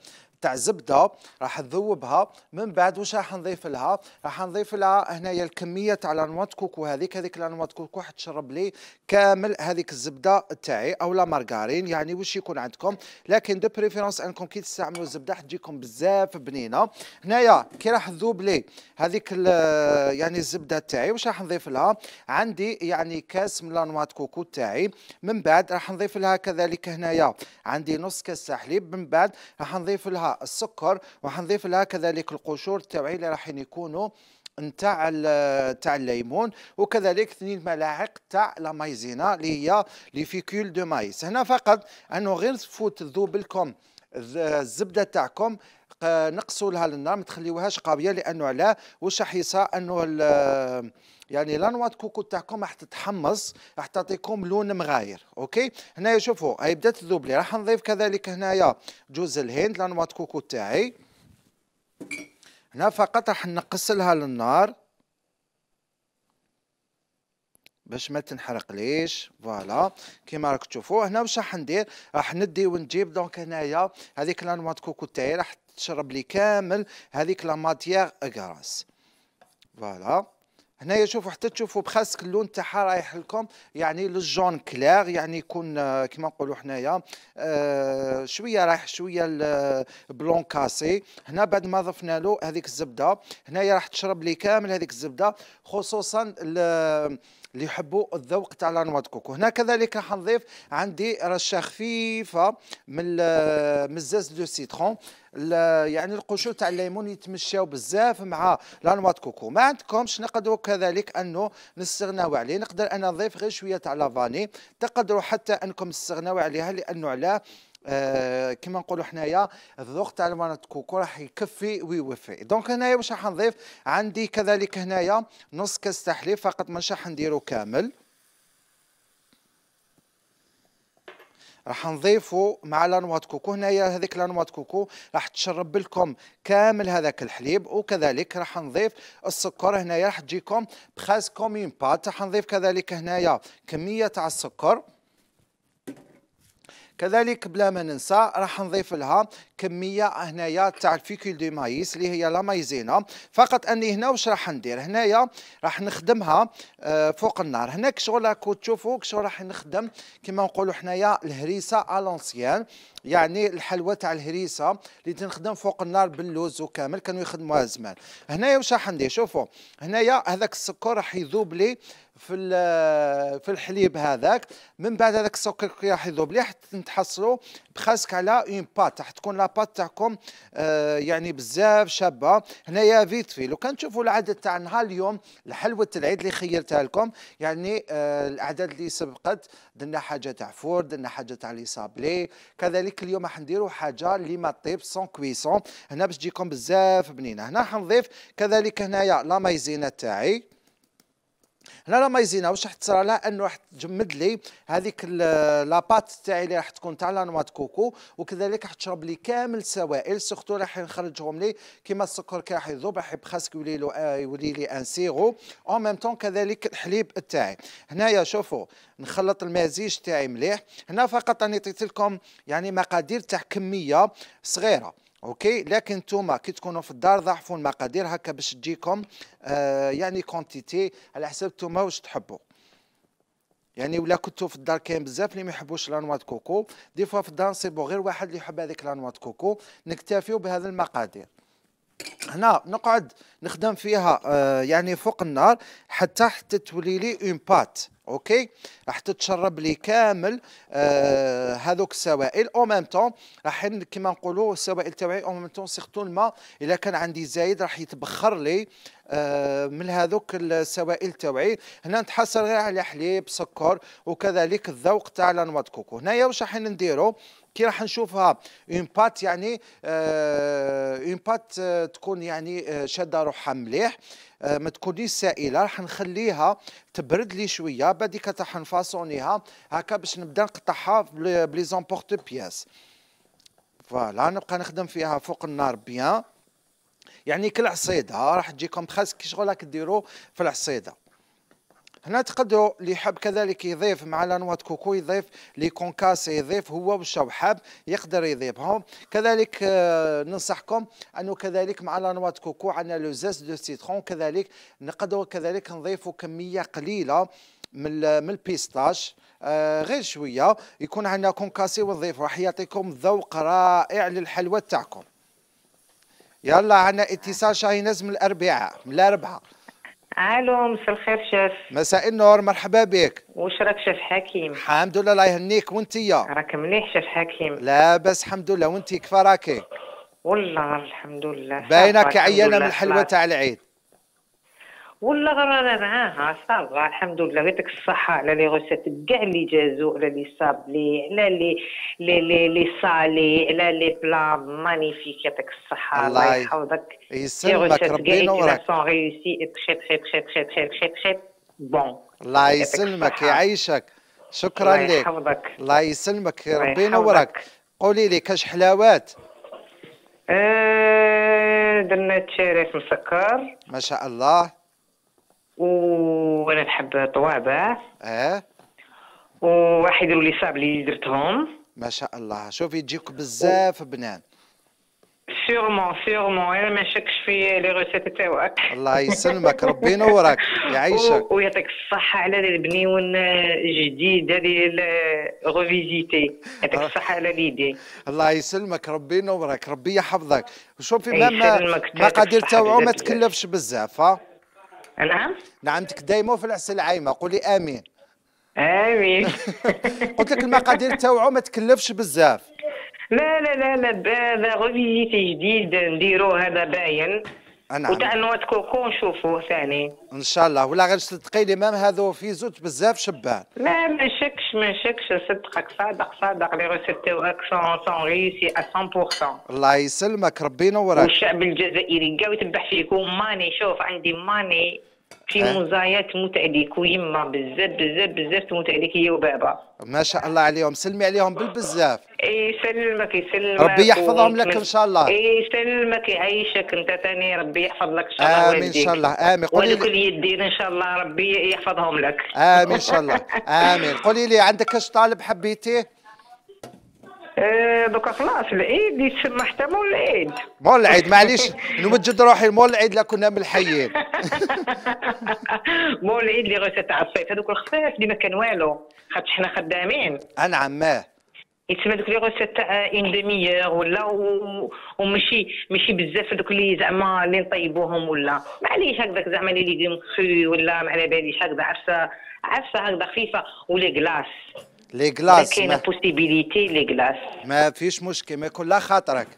تاع زبده راح نذوبها من بعد واش راح نضيف لها راح نضيف لها هنايا الكميه تاع لانوات كوكو هذيك هذيك لانوات كوكو راح تشرب لي كامل هذيك الزبده تاعي او لا مارغارين يعني واش يكون عندكم لكن دو بريفيرونس انكم كي تستعملوا الزبده تجيكم بزاف بنينه هنايا كي راح تذوب لي هذيك يعني الزبده تاعي واش راح نضيف لها عندي يعني كاس من لانوات كوكو تاعي من بعد راح نضيف لها كذلك هنايا عندي نص كاس حليب من بعد راح نضيف لها السكر وحنضيف لها كذلك القشور تاعي اللي راح يكونوا نتاع تاع الليمون وكذلك اثنين ملاعق تاع لا مايزينا اللي هي لي فيكول دو مايس هنا فقط انه غير تفوت تذوب لكم الزبده تاعكم نقصوا لها النار ما تخليوهاش قابيه لانه علاه واش راح يصير انه يعني لا لانوات كوكو تاعكم راح تتحمص راح تعطيكم لون مغاير اوكي هنايا شوفوا هي بدات تذوب لي راح نضيف كذلك هنايا جوز الهند لا لانوات كوكو تاعي هنا فقط راح نقص لها للنار باش ما تنحرق ليش فوالا كيما راك تشوفوا هنا واش راح ندير راح ندي ونجيب دونك هنايا هذيك لانوات كوكو تاعي راح تشرب لي كامل هذيك لا ماتيير غراس فوالا هنايا شوفوا حتى تشوفوا بخاسك اللون تاعها رايح لكم يعني للجون كلير يعني يكون آه، كما نقولوا حنايا آه، شويه رايح شويه البلون آه، كاسي هنا بعد ما ضفنا له هذيك الزبده هنايا راح تشرب لي كامل هذيك الزبده خصوصا اللي يحبوا الذوق تاع كوكو هنا كذلك راح نضيف عندي رشه خفيفه من من زاز دو سيترون يعني القشور تاع الليمون يتمشاو بزاف مع لانوا كوكو ما عندكمش نقدروا كذلك انه نستغناو عليه نقدر انا نضيف غير شويه تاع لافاني تقدروا حتى انكم تستغناو عليها لانه علاه آه، كما نقولوا حنايا الذوق تاع المرات كوكو راح يكفي ويوفي دونك هنايا واش راح نضيف عندي كذلك هنايا نص كاس تحليب فقط مش راح نديرو كامل راح نضيفو مع لانوات كوكو هنايا هذيك لانوات كوكو راح تشرب لكم كامل هذاك الحليب وكذلك راح نضيف السكر هنايا راح تجيكم بخاس كومين بات راح نضيف كذلك هنايا كميه تاع السكر كذلك بلا ما ننسى راح نضيف لها كميه هنايا تاع الفيكول دو مايس اللي هي لا مايزينا فقط اني هنا واش راح ندير هنايا راح نخدمها آه، فوق النار هناك شغل راكو تشوفوا شغل راح نخدم كما نقولوا حنايا الهريسه الونسيان يعني الحلوه تاع الهريسه اللي تنخدم فوق النار باللوز وكامل كانوا يخدموها زمان هنايا واش راح ندير شوفوا هنايا هذاك السكر راح يذوب لي في آه، في الحليب هذاك من بعد هذاك السكر راح يذوب ليه حتى تحصلوا بخاسك على اون بات راح تكون لاباط تاعكم آه، يعني بزاف شابه هنايا فيت في لو كان تشوفوا العدد تاع نهار اليوم الحلوه العيد اللي خيرتها لكم يعني آه، الاعداد اللي سبقت درنا حاجه تاع فور درنا حاجه تاع لي صابلي كذلك اليوم راح نديروا حاجه اللي ما طيب سون كويسون هنا باش تجيكم بزاف بنينه هنا حنضيف كذلك هنايا لا مايزينا تاعي هنا لا ما واش راح تصرى لها انه راح تجمد لي هذيك لاباط تاعي اللي راح تكون تاع لانوا كوكو وكذلك راح تشرب لي كامل السوائل سورتو راح نخرجهم لي كيما السكر كي راح يذوب راح يبخاسك يولي له آه، يولي لي ان سيرو اون ميم طون كذلك الحليب تاعي هنايا شوفوا نخلط المزيج تاعي مليح هنا فقط راني عطيت لكم يعني مقادير تاع كميه صغيره اوكي لكن نتوما كي تكونوا في الدار ضعفوا المقادير هكا باش تجيكم آه يعني كونتيتي على حساب نتوما واش تحبوا يعني ولا كنتو في الدار كاين بزاف اللي ما يحبوش لانوا كوكو دي فوا في الدار نصيبو غير واحد اللي يحب هذيك لانوا كوكو نكتفيو بهذه المقادير هنا نقعد نخدم فيها آه يعني فوق النار حتى حتى تولي لي اون بات اوكي راح تتشرب لي كامل آه هذوك السوائل او ميم طون راح كيما نقولوا السوائل تاعي او ميم طون سيغتو الماء الا كان عندي زايد راح يتبخر لي آه من هذوك السوائل تاعي هنا نتحصل غير على حليب سكر وكذلك الذوق تاع لانوا كوكو هنايا واش راح نديرو كي راح نشوفها اون بات يعني اون آه، بات آه، تكون يعني آه، شاده روحها مليح ما تكونيش سائله راح نخليها تبرد لي شويه بعديك راح نفاصونيها هكا باش نبدا نقطعها بلي زومبورت بياس فوالا نبقى نخدم فيها فوق النار بيان يعني كل عصيده راح تجيكم كي شغل راك ديرو في العصيده هنا تقدروا اللي يحب كذلك يضيف مع لانوات كوكو يضيف لي كونكاس يضيف هو حاب يقدر يضيفهم كذلك آه، ننصحكم انه كذلك مع لانوات كوكو عندنا لو زيس دو سيترون كذلك نقدروا كذلك نضيفوا كميه قليله من من البيستاش آه، غير شويه يكون عندنا كونكاسي ونضيف راح يعطيكم ذوق رائع للحلوى تاعكم يلا عندنا اتصال شاهي نزم الاربعاء من الاربعاء الو مساء الخير شيف مساء النور مرحبا بك واش راك شيف حكيم الحمد لله الله يهنيك وانتيا راك مليح شيف حكيم لا بس الحمد لله وانتي كيف راكي والله الحمد لله باينه كعيانه من الحلوه تاع العيد ولا غرانا معاها صافا الحمد لله يعطيك الصحه على لي غوسيت كاع اللي جازو على لي صابلي على لي لي لي لي صالي على لي بلا مانيفيك يعطيك الصحه الله يحفظك يسلمك ربي ينورك سون ريوسي تري تري تري تري تري تري تري بون الله يسلمك يعيشك شكرا لك الله يحفظك الله يسلمك ربي ينورك قولي لي كاش حلاوات آه، درنا تشاريف مسكر ما شاء الله وانا نحب طوابع اه وواحد اللي صعب اللي درتهم ما شاء الله شوفي يجيك بزاف بنان سيغمون سيغمون انا ما نشكش في لي روسيت تاعك الله يسلمك ربي ينورك يعيشك ويعطيك الصحه على البنيون الجديد هذه غوفيزيتي يعطيك آه. الصحه على ليدي الله يسلمك ربي ينورك ربي يحفظك شوفي ما ما قادر تاوعو ما تكلفش بزاف ها نعم نعمتك دايمه في العسل العايمه قولي امين امين قلت لك المقادير تاوعو ما تكلفش بزاف لا لا لا لا هذا غوفيزيتي جديد نديروه هذا باين نعم وتاع نوات كوكو نشوفوه ثاني ان شاء الله ولا غير صدقي لي مام هذو في زوت بزاف شبان لا ما نشكش ما نشكش صدقك صادق صادق لي روسيت تاعك سون سون ريسي 100% الله يسلمك ربي ينورك والشعب الجزائري كاع يتبع فيك وماني شوف عندي ماني في إيه؟ مزايات تموت عليك ويما بزاف بزاف بزاف تموت عليك هي وبابا ما شاء الله عليهم سلمي عليهم بالبزاف اي سلمك يسلمك ربي يحفظهم لك ان شاء الله اي سلمك يعيشك انت ثاني ربي يحفظ لك ان شاء الله امين ان شاء الله امين قولي لي يدين ان شاء الله ربي يحفظهم لك امين ان شاء الله امين قولي لي عندك اش طالب حبيتيه دوكا إيه، خلاص العيد يتسمى حتى مول العيد مول العيد معليش نمجد روحي مول العيد لا كنا من الحيين مو العيد اللي تاع الصيف هذوك الخفاف اللي ما كان والو خاطر حنا خدامين انا عماه يتسمى دوك لي غوسيت تاع اون ديميور ولا ومشي ماشي بزاف دوك اللي زعما اللي نطيبوهم ولا معليش هكذاك زعما لي ليغيم خي ولا ما على باليش هكذا عفسه عفسه هكذا خفيفه ولي كلاص لي كلاص كاين بوسيبيليتي لي كلاص ما فيش مشكل ما يكون خاطرك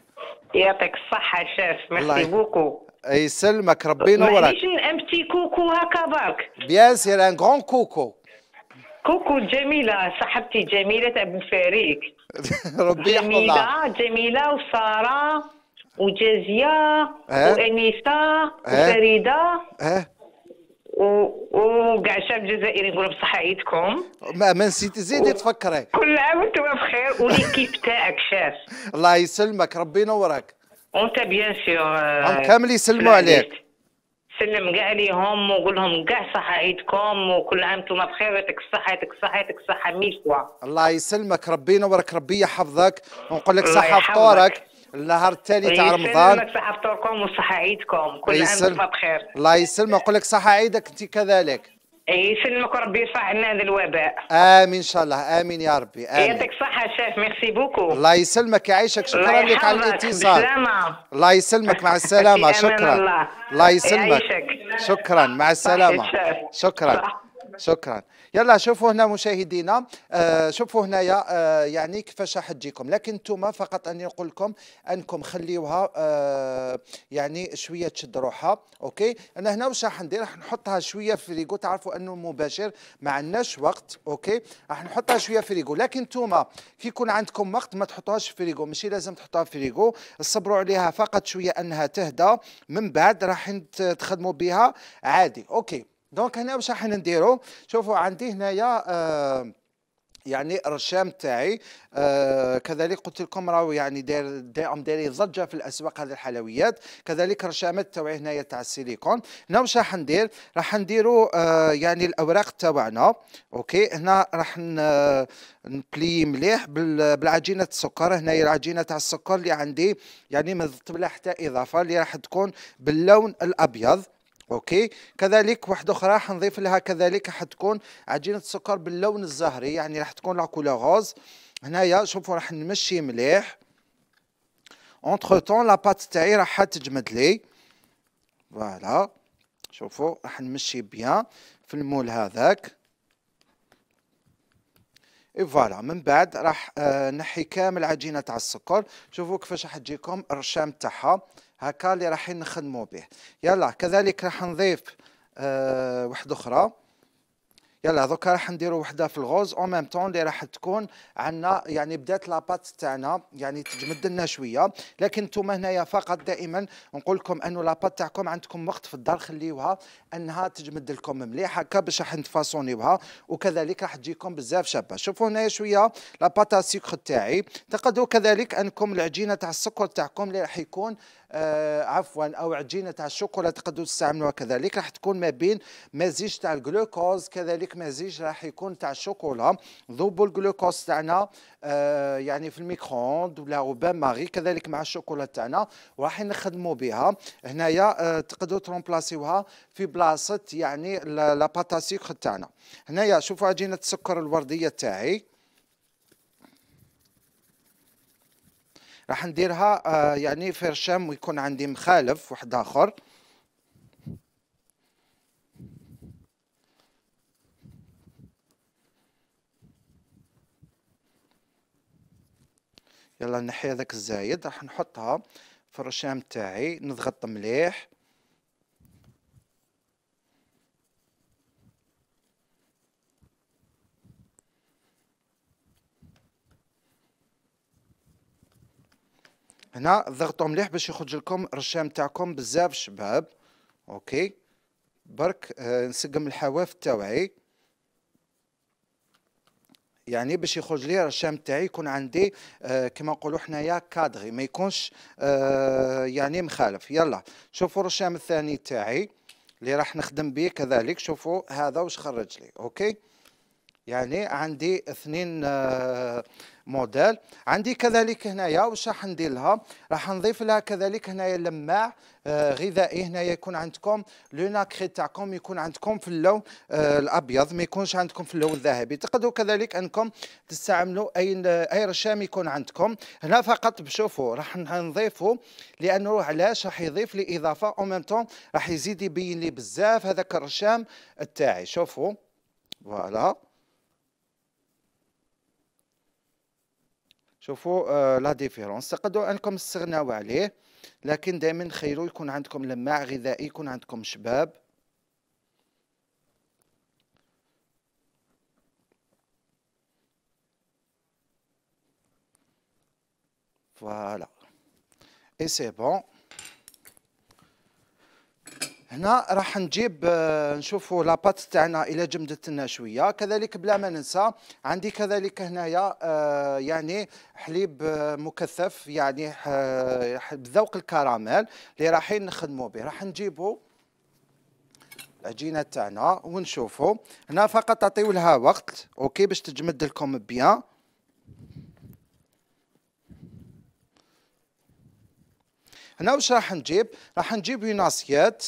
يعطيك الصحه شاف ميرسي بوكو يسلمك ربي ينورك معليش بتي كوكو هكا برك بيان سير ان غون كوكو كوكو جميله صاحبتي جميله بن فريك ربي يحفظها جميله جميله وساره وجازيه وانيسه وفريده وكاع الشعب الجزائري يقولوا بصحة عيدكم ما ما نسيتي زيدي تفكري كل عام وانتم بخير وليكيب تاعك شاف الله يسلمك ربي ينورك وانت بيان سور آه، كامل يسلموا عليك سلم كاع ليهم وقول لهم كاع صحة عيدكم وكل عام انتم بخير يعطيك الصحة يعطيك الصحة يعطيك الصحة ميل فوا الله يسلمك ربي ينورك ربي يحفظك ونقول لك صحة فطورك النهار التالي تاع رمضان الله صحة فطوركم وصحة عيدكم كل عام انتم بخير الله يسلمك نقول لك صحة عيدك انت كذلك يسلمك ربي يرفع عنا هذا الوباء امين ان شاء الله امين يا ربي امين يعطيك الصحه شيخ ميرسي بوكو الله يسلمك يعيشك شكرا لك على الاتصال الله يسلمك مع السلامه شكرا الله, الله يسلمك يعيشك. شكرا مع السلامه شكرا شكرا يلا شوفوا هنا مشاهدينا آه شوفوا هنايا آه يعني كيفاش راح تجيكم لكن انتم فقط اني نقول لكم انكم خليوها آه يعني شويه تشد روحها اوكي انا هنا واش راح ندير راح نحطها شويه في ريغو تعرفوا انه مباشر ما عندناش وقت اوكي راح نحطها شويه في ريغو لكن انتم كي يكون عندكم وقت ما تحطوهاش في ريغو ماشي لازم تحطوها في ريغو صبروا عليها فقط شويه انها تهدى من بعد راح تخدموا بها عادي اوكي دونك هنا واش راح نديرو شوفوا عندي هنايا آه، يعني الرشام تاعي آه كذلك قلت لكم راهو يعني داير دائم داير ضجه في الاسواق هذه الحلويات كذلك الرشامات تاعي هنايا تاع السيليكون هنا واش راح ندير راح نديروا آه يعني الاوراق تاعنا اوكي هنا راح نبلي مليح بالعجينه السكر هنايا العجينه تاع السكر اللي عندي يعني ما ضفت لها حتى اضافه اللي راح تكون باللون الابيض اوكي كذلك واحده اخرى حنضيف لها كذلك حتكون عجينه السكر باللون الزهري يعني راح تكون لا غوز هنايا شوفوا راح نمشي مليح اونتر طون لا بات تاعي راح تجمد لي فوالا شوفوا راح نمشي بيان في المول هذاك اي فوالا من بعد راح آه، نحي كامل عجينه تاع السكر شوفوا كيفاش راح تجيكم الرشام تاعها هكا اللي رايحين نخدموا به يلا كذلك راح نضيف أه واحده اخرى يلا دوكا راح نديروا وحده في الغوز او ميم طون اللي راح تكون عندنا يعني بدات لاباط تاعنا يعني تجمد لنا شويه لكن نتوما هنايا فقط دائما نقول لكم انه لاباط تاعكم عندكم وقت في الدار خليوها انها تجمد لكم مليح هكا باش راح نتفاصونيوها وكذلك راح تجيكم بزاف شابه شوفوا هنايا شويه لاباط سيكر تاعي تقدروا كذلك انكم العجينه تاع السكر تاعكم اللي راح يكون آه، عفوا او عجينه تاع الشوكولا تقدروا تستعملوها كذلك راح تكون ما بين مزيج تاع الجلوكوز كذلك مزيج راح يكون تاع الشوكولا ذوبوا الجلوكوز تاعنا آه، يعني في الميكروند ولا وبان ماري كذلك مع الشوكولا تاعنا وراح نخدموا بها هنايا آه، تقدروا ترومبلاسيوها في بلاصه يعني لا باتاسيك تاعنا هنايا شوفوا عجينه السكر الورديه تاعي راح نديرها آه، يعني في رشام ويكون عندي مخالف واحد اخر يلا نحي هذاك الزايد راح نحطها في الرشام تاعي نضغط مليح هنا ضغطوا مليح باش يخرج لكم الرشام تاعكم بزاف شباب اوكي برك آه نسقم الحواف تاوعي يعني باش يخرج لي الرشام تاعي يكون عندي آه كما نقولوا حنايا كادغي ما يكونش آه يعني مخالف يلا شوفوا الرشام الثاني تاعي اللي راح نخدم به كذلك شوفوا هذا واش خرج لي اوكي يعني عندي اثنين آه، موديل عندي كذلك هنايا واش راح ندير لها راح نضيف لها كذلك هنايا لماع آه، غذائي هنايا يكون عندكم لوناكري تاعكم يكون عندكم في اللون آه، الابيض ما يكونش عندكم في اللون الذهبي تقدروا كذلك انكم تستعملوا اي اي رشام يكون عندكم هنا فقط بشوفوا راح نضيفه لانه علاش راح يضيف لي اضافه او ميم طون راح يزيد يبين لي بزاف هذاك الرشام تاعي شوفوا فوالا شوفوا آه، لا ديفيرونس تقدروا انكم تستغناو عليه لكن دائما خيرو يكون عندكم لماع غذائي يكون عندكم شباب فوالا اي سي بون هنا راح نجيب آه، نشوفوا لاباط تاعنا الى جمدتنا شويه كذلك بلا ما ننسى عندي كذلك هنايا آه، يعني حليب آه، مكثف يعني بذوق الكراميل اللي رايحين نخدموا به راح نجيبوا العجينه تاعنا ونشوفوا هنا فقط تعطيو لها وقت اوكي باش تجمد لكم بيان هنا واش راح نجيب راح نجيب اون اسيات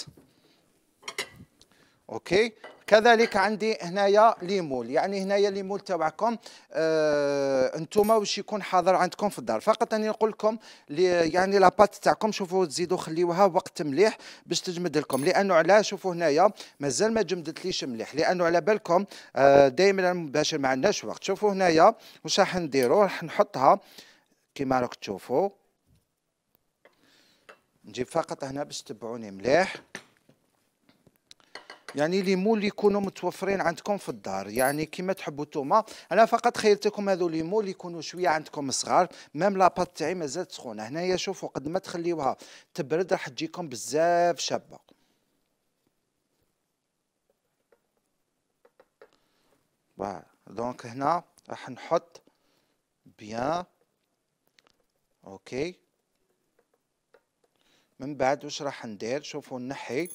اوكي كذلك عندي هنايا ليمول يعني هنايا ليمول تاعكم آه انتم واش يكون حاضر عندكم في الدار فقط اني نقول لكم يعني لاباط تاعكم شوفوا تزيدوا خليوها وقت مليح باش تجمد لكم لانه علاه شوفوا هنايا مازال ما جمدتليش مليح لانه على بالكم آه دائما مباشر ما عندناش وقت شوفوا هنايا واش راح نديروا راح نحطها كما راك تشوفوا نجيب فقط هنا باش تبعوني مليح يعني ليمو اللي يكونوا متوفرين عندكم في الدار يعني كما تحبوا نتوما انا فقط خيرتكم هذو ليمو اللي يكونوا شويه عندكم صغار مام لاباط تاعي مازالت سخونه هنايا شوفوا قد ما تخليوها تبرد راح تجيكم بزاف شابه با دونك هنا راح نحط بيان اوكي من بعد واش راح ندير شوفوا نحي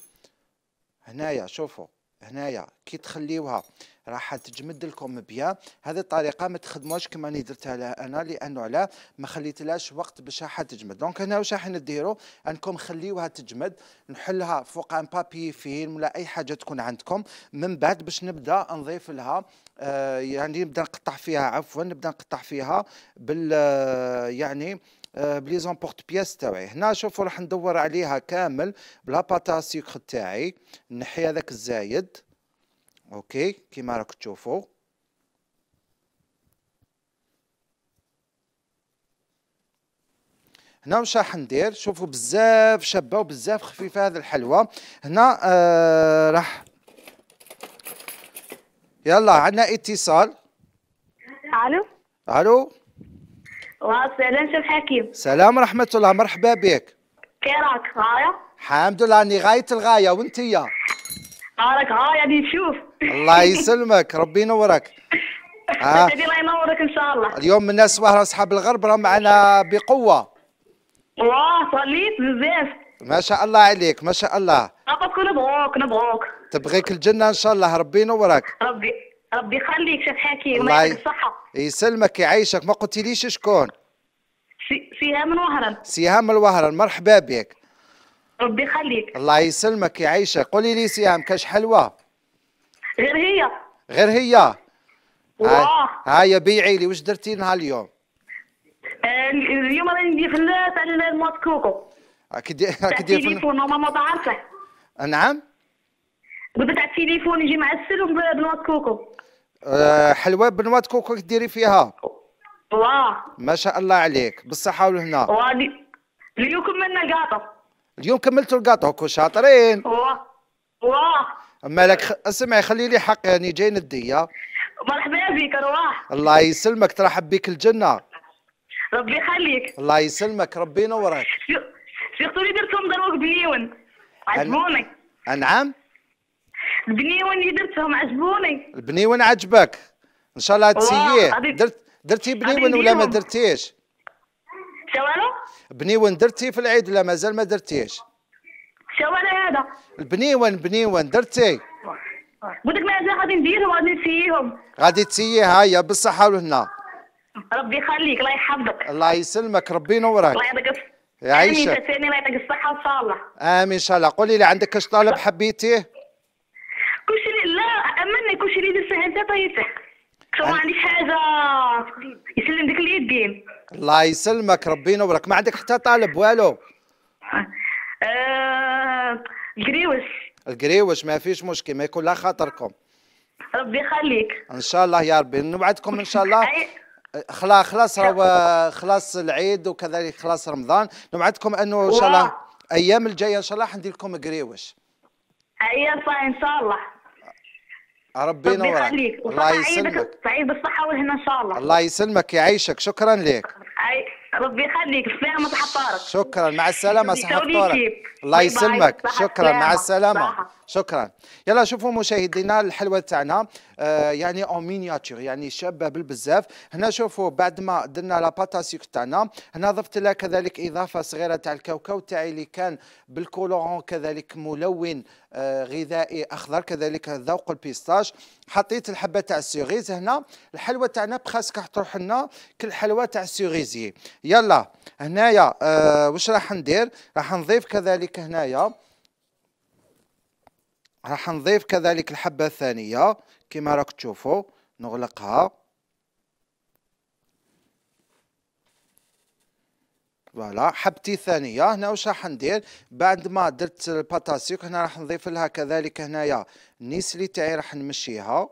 هنايا شوفوا هنايا كي تخليوها راح تجمد لكم بيان هذه الطريقه ما تخدموش كما راني درتها لها انا لانه علاه ما خليتلهاش وقت باش راح تجمد دونك هنا واش راح نديرو انكم خليوها تجمد نحلها فوق ان بابي فيلم ولا اي حاجه تكون عندكم من بعد باش نبدا نضيف لها آه يعني نبدا نقطع فيها عفوا نبدا نقطع فيها بال آه، يعني آه، بليزون بورت بياس تاعي هنا شوفوا راح ندور عليها كامل بلا باتا سيكر تاعي نحي هذاك الزايد اوكي كيما راك تشوفوا هنا واش راح ندير شوفوا بزاف شابه وبزاف خفيفه هذه الحلوه هنا آه راح يلا عندنا اتصال الو الو سلام شيخ حكيم سلام ورحمة الله مرحبا بك كيراك غاية الحمد لله اني غاية الغاية وانت يا راك غاية نشوف الله يسلمك ربي ينورك آه. الله ينورك ان شاء الله اليوم من الناس واهل اصحاب الغرب راه معنا بقوة واه صليت بزاف ما شاء الله عليك ما شاء الله نبغوك نبغوك تبغيك الجنة ان شاء الله ربي ينورك ربي ربي يخليك شيخ حكيم الله ي... الصحة يسلمك يعيشك ما قلتيليش شكون سي... سيهام الوهران سيهام الوهران مرحبا بك ربي يخليك الله يسلمك يعيشك قولي لي سيهام كاش حلوة غير هي غير هي واه هاي بيعي لي واش درتي لها اليوم آه، اليوم راني ندير في تاع الموت كوكو كدير في التليفون ماما ما تعرفه نعم قلت على التليفون يجي مع السلم بالموت كوكو آه، حلوه بنوات كوكو ديري فيها واه ما شاء الله عليك بالصحه والهنا اليوم كملنا القاطو اليوم كملتوا القاطو كو شاطرين واه واه مالك خ... اسمعي خلي لي حق يعني جاي نديه مرحبا بك رواح الله يسلمك ترحب بك الجنه ربي يخليك الله يسلمك ربي ينورك سيرتو لي درتهم دروك بليون عجبوني انعم البنيون اللي درتهم عجبوني البنيون عجبك ان شاء الله تسييه درت درتي بنيون ولا ما درتيش شوالو بنيون درتي في العيد ولا مازال ما درتيش شوالو هذا البنيون بنيون درتي قلت لك مازال غادي نديرهم غادي نسييهم غادي تسييه هيا بالصحه والهنا ربي يخليك الله يحفظك الله يسلمك ربي ينورك الله يعطيك يعيشك امين الصحه ان امين ان شاء الله قولي لي عندك كاش طالب حبيتيه لا امني كلشي اللي درت انت طيبته ما عنديش حاجه يسلم ديك اليدين الله يسلمك ربي ينورك ما عندك حتى طالب والو آه... القريوش القريوش ما فيش مشكل ما يكون لا خاطركم ربي يخليك ان شاء الله يا ربي نوعدكم ان شاء الله خلاص خلاص راه خلاص العيد وكذلك خلاص رمضان نوعدكم انه ان شاء الله ايام الجايه ان شاء الله حندير لكم قريوش ايام ان شاء الله ربي يخليك عليك الله يسلمك سعيد بالصحه والهنا ان شاء الله الله يسلمك يعيشك شكرا لك ربي يخليك السلامة صحة طارق شكرا مع السلامة صحة طارق الله يسلمك شكرا مع السلامة شكرا يلا شوفوا مشاهدينا الحلوه تاعنا آه يعني اون مينياتور يعني شابه بالبزاف هنا شوفوا بعد ما درنا لا باتاسيك تاعنا هنا ضفت لها كذلك اضافه صغيره تاع الكاوكاو تاعي اللي كان بالكولورون كذلك ملون آه غذائي اخضر كذلك ذوق البيستاش حطيت الحبه تاع السيغيز هنا الحلوه تاعنا بخاسك راح تروح لنا حلوه تاع السيغيزي يلا هنايا آه واش راح ندير راح نضيف كذلك هنايا راح نضيف كذلك الحبة الثانية كما راك تشوفوا نغلقها فوالا حبتي الثانية هنا واش راح ندير بعد ما درت الباتاسيك هنا راح نضيف لها كذلك هنايا النيسلي تاعي راح نمشيها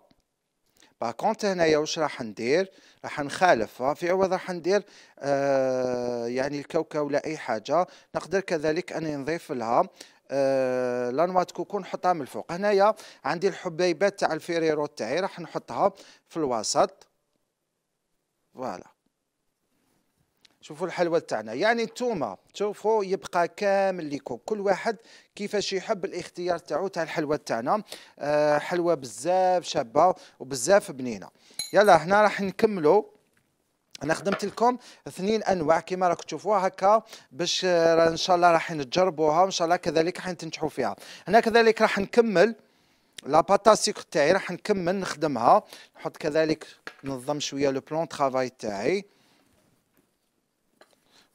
باكونت هنايا واش راح ندير راح نخالف في عوض راح ندير آه يعني الكوكا ولا اي حاجه نقدر كذلك اني نضيف لها آه، لانواط كوكو نحطها من الفوق هنايا عندي الحبيبات تاع الفيريرو تاعي راح نحطها في الوسط فوالا شوفوا الحلوه تاعنا يعني نتوما شوفوا يبقى كامل ليكم كل واحد كيفاش يحب الاختيار تاعو تاع الحلوه تاعنا أه حلوه بزاف شابه وبزاف بنينه يلا هنا راح نكملوا انا خدمت لكم اثنين انواع كما راكم تشوفوها هكا باش آه، ان شاء الله راح نجربوها وان شاء الله كذلك راح تنجحوا فيها هنا كذلك راح نكمل لا باتا تاعي راح نكمل نخدمها نحط كذلك نظم شويه لو بلون ترافاي تاعي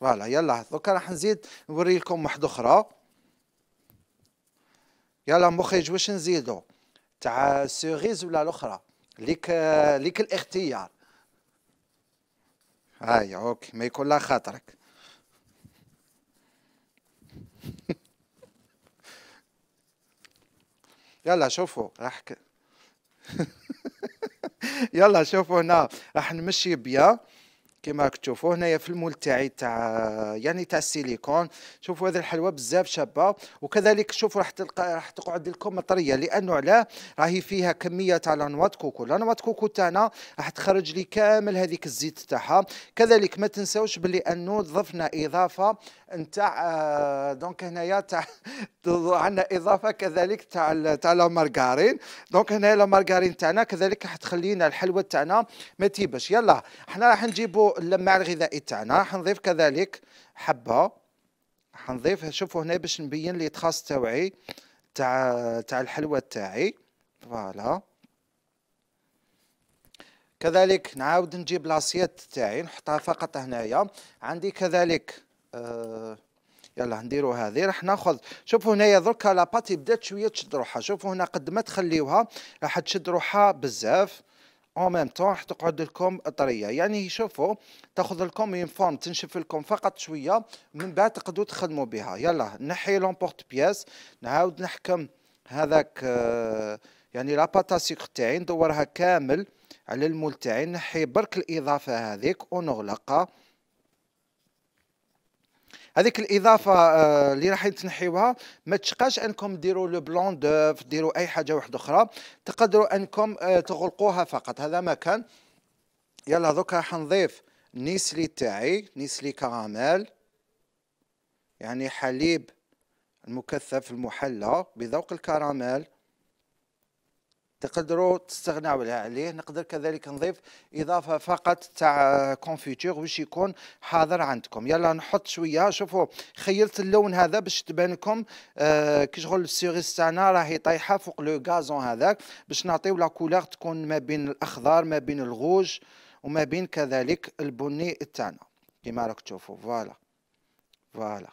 فوالا يلا دوكا راح نزيد نوري لكم واحده اخرى يلا مخرج واش نزيدو تاع سيريز ولا الاخرى ليك آه، ليك الاختيار هاي اوكي ما يكون لا خاطرك يلا شوفوا راح ك... يلا شوفوا هنا راح نمشي بيا كما راك تشوفوا هنايا في المول تاعي تاع يعني تاع السيليكون شوفوا هذه الحلوه بزاف شابه وكذلك شوفوا راح تلقى راح تقعد لكم مطريه لانه علاه راهي فيها كميه تاع لانوات كوكو لانوات كوكو تاعنا راح تخرج لي كامل هذيك الزيت تاعها كذلك ما تنساوش بلي انه ضفنا اضافه نتاع آه، دونك هنايا تاع عندنا اضافه كذلك تاع تاع لا مارغارين دونك هنا لا مارغارين تاعنا كذلك راح تخلينا الحلوه تاعنا ما تيبش يلا حنا راح نجيبوا اللمع الغذائي تاعنا راح نضيف كذلك حبه حنضيف شوفوا هنا باش نبين لي تخاص تاوعي تاع تاع الحلوه تاعي فوالا كذلك نعاود نجيب لاسيت تاعي نحطها فقط هنايا عندي كذلك آه، يلا نديروا هذه راح ناخذ شوفوا هنايا دركا لاباطي بدات شويه تشد روحها شوفوا هنا قد ما تخليوها راح تشد روحها بزاف اون ميم طون راح تقعد لكم طريه يعني شوفوا تاخذ لكم اون فورم تنشف لكم فقط شويه من بعد تقدروا تخدموا بها يلا نحي لومبورت بياس نعاود نحكم هذاك آه يعني لاباطا سيكر تاعي ندورها كامل على المول تاعي نحي برك الاضافه هذيك ونغلقها هذيك الاضافه آه، اللي راح تنحيوها ما تشقاش انكم ديروا لو بلون دوف ديروا اي حاجه واحده اخرى تقدروا انكم آه، تغلقوها فقط هذا ما كان يلا دوكا راح نضيف نيسلي تاعي نيسلي كراميل يعني حليب المكثف المحلى بذوق الكراميل تقدروا تستغناو عليه نقدر كذلك نضيف اضافه فقط تاع كونفيتور واش يكون حاضر عندكم يلا نحط شويه شوفوا خيرت اللون هذا باش تبان لكم آه كي شغل السيريس تاعنا راهي طايحه فوق لو غازون هذاك باش نعطيو لا كولور تكون ما بين الاخضر ما بين الغوج وما بين كذلك البني تاعنا كيما راك تشوفوا فوالا فوالا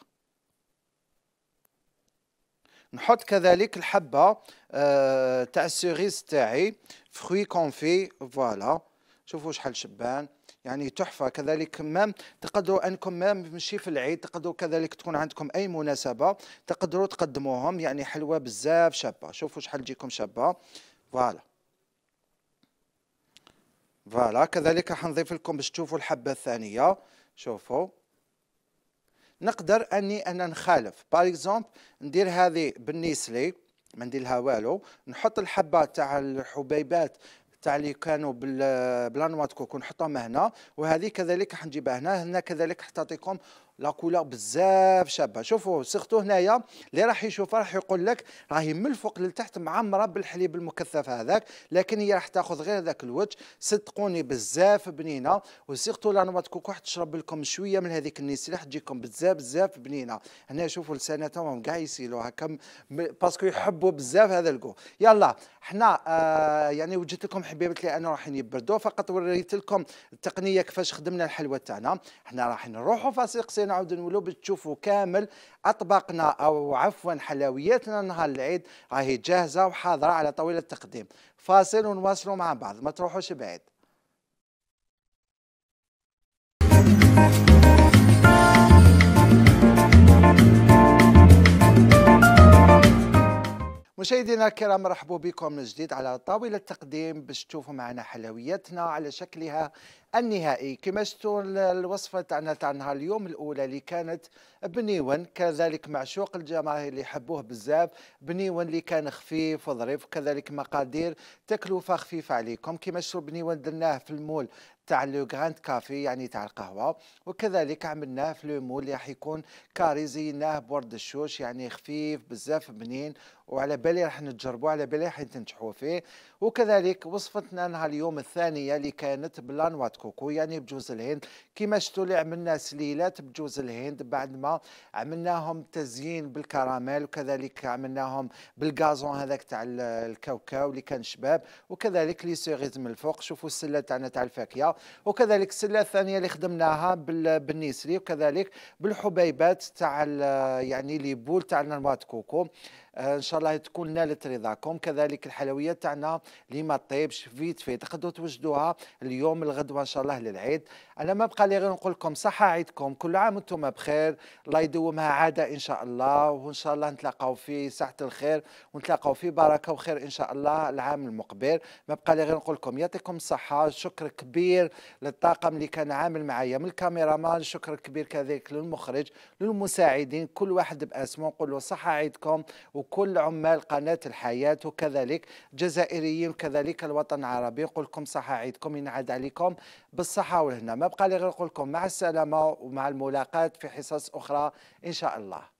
نحط كذلك الحبه آه، تاع السيريز تاعي فخوي كونفي فوالا شوفوا شحال شبان يعني تحفة كذلك مام تقدروا أنكم مام مشي في العيد تقدروا كذلك تكون عندكم أي مناسبة تقدروا تقدموهم يعني حلوة بزاف شابة شوفوا شحال تجيكم شابة فوالا فوالا كذلك راح نضيف لكم باش تشوفوا الحبة الثانية شوفوا نقدر اني انا نخالف باغ اكزومبل ندير هذه بالنيسلي ما ندير لها والو نحط الحبه تاع الحبيبات تاع اللي كانوا بلانوات كوكو نحطهم هنا وهذه كذلك حنجيبها هنا هنا كذلك حتعطيكم لا كولور بزاف شابه شوفوا سيرتو هنايا اللي راح يشوفها راح يقول لك راهي من الفوق للتحت معمره بالحليب المكثف هذاك لكن هي راح تاخذ غير هذاك الوجه صدقوني بزاف بنينه وسيرتو لا نوات كوكو راح تشرب لكم شويه من هذيك النيس راح تجيكم بزاف بزاف بنينه هنا شوفوا لساناتهم كاع يسيلوا هكا باسكو يحبوا بزاف هذا الكو يلا حنا آه يعني وجدت لكم حبيبتي انا راح يبردوا فقط وريت لكم التقنيه كيفاش خدمنا الحلوه تاعنا حنا راح نروحوا فسيق نعود نولو بتشوفوا كامل اطباقنا او عفوا حلوياتنا نهار العيد راهي جاهزه وحاضره على طاوله التقديم فاصل ونواصلوا مع بعض ما تروحوش بعيد مشاهدينا الكرام مرحبا بكم من جديد على طاولة التقديم باش تشوفوا معنا حلوياتنا على شكلها النهائي كما شفتوا الوصفه تاعنا تاع نهار اليوم الاولى اللي كانت بنيون كذلك معشوق الجماهير اللي يحبوه بزاف بنيون اللي كان خفيف وظريف كذلك مقادير تكلفه خفيفه عليكم كما شفتوا بنيون درناه في المول تاع لو غراند كافي يعني تاع القهوه وكذلك عملناه في لو مول اللي راح يكون كاري زيناه بورد الشوش يعني خفيف بزاف بنين وعلى بالي راح نتجربوا على بالي راح تنجحوا فيه وكذلك وصفتنا نهار اليوم الثانيه اللي كانت بلانوات كوكو يعني بجوز الهند كما شفتوا اللي عملنا سليلات بجوز الهند بعد ما عملناهم تزيين بالكراميل وكذلك عملناهم بالغازون هذاك تاع الكاوكاو اللي كان شباب وكذلك لي سيغيز من الفوق شوفوا السله تاعنا تاع الفاكهه وكذلك السله الثانيه اللي خدمناها بالنيسري وكذلك بالحبيبات تاع يعني لي بول تاع نرمات كوكو ان شاء الله تكون نالت رضاكم كذلك الحلويات تاعنا اللي ما طيبش فيت فيت تقدروا توجدوها اليوم الغدوه ان شاء الله للعيد انا ما بقى لي غير نقول لكم صحه عيدكم كل عام وانتم بخير الله يدومها عاده ان شاء الله وان شاء الله نتلاقاو في ساحه الخير ونتلاقاو في بركه وخير ان شاء الله العام المقبل ما بقى لي غير نقول لكم يعطيكم الصحه شكر كبير للطاقم اللي كان عامل معايا من الكاميرامان شكر كبير كذلك للمخرج للمساعدين كل واحد باسمه نقول له صحه عيدكم و وكل عمال قناة الحياة وكذلك جزائريين وكذلك الوطن العربي نقول لكم صحة عيدكم ينعاد عليكم بالصحة والهنا ما بقى لي غير نقول لكم مع السلامة ومع الملاقات في حصص أخرى إن شاء الله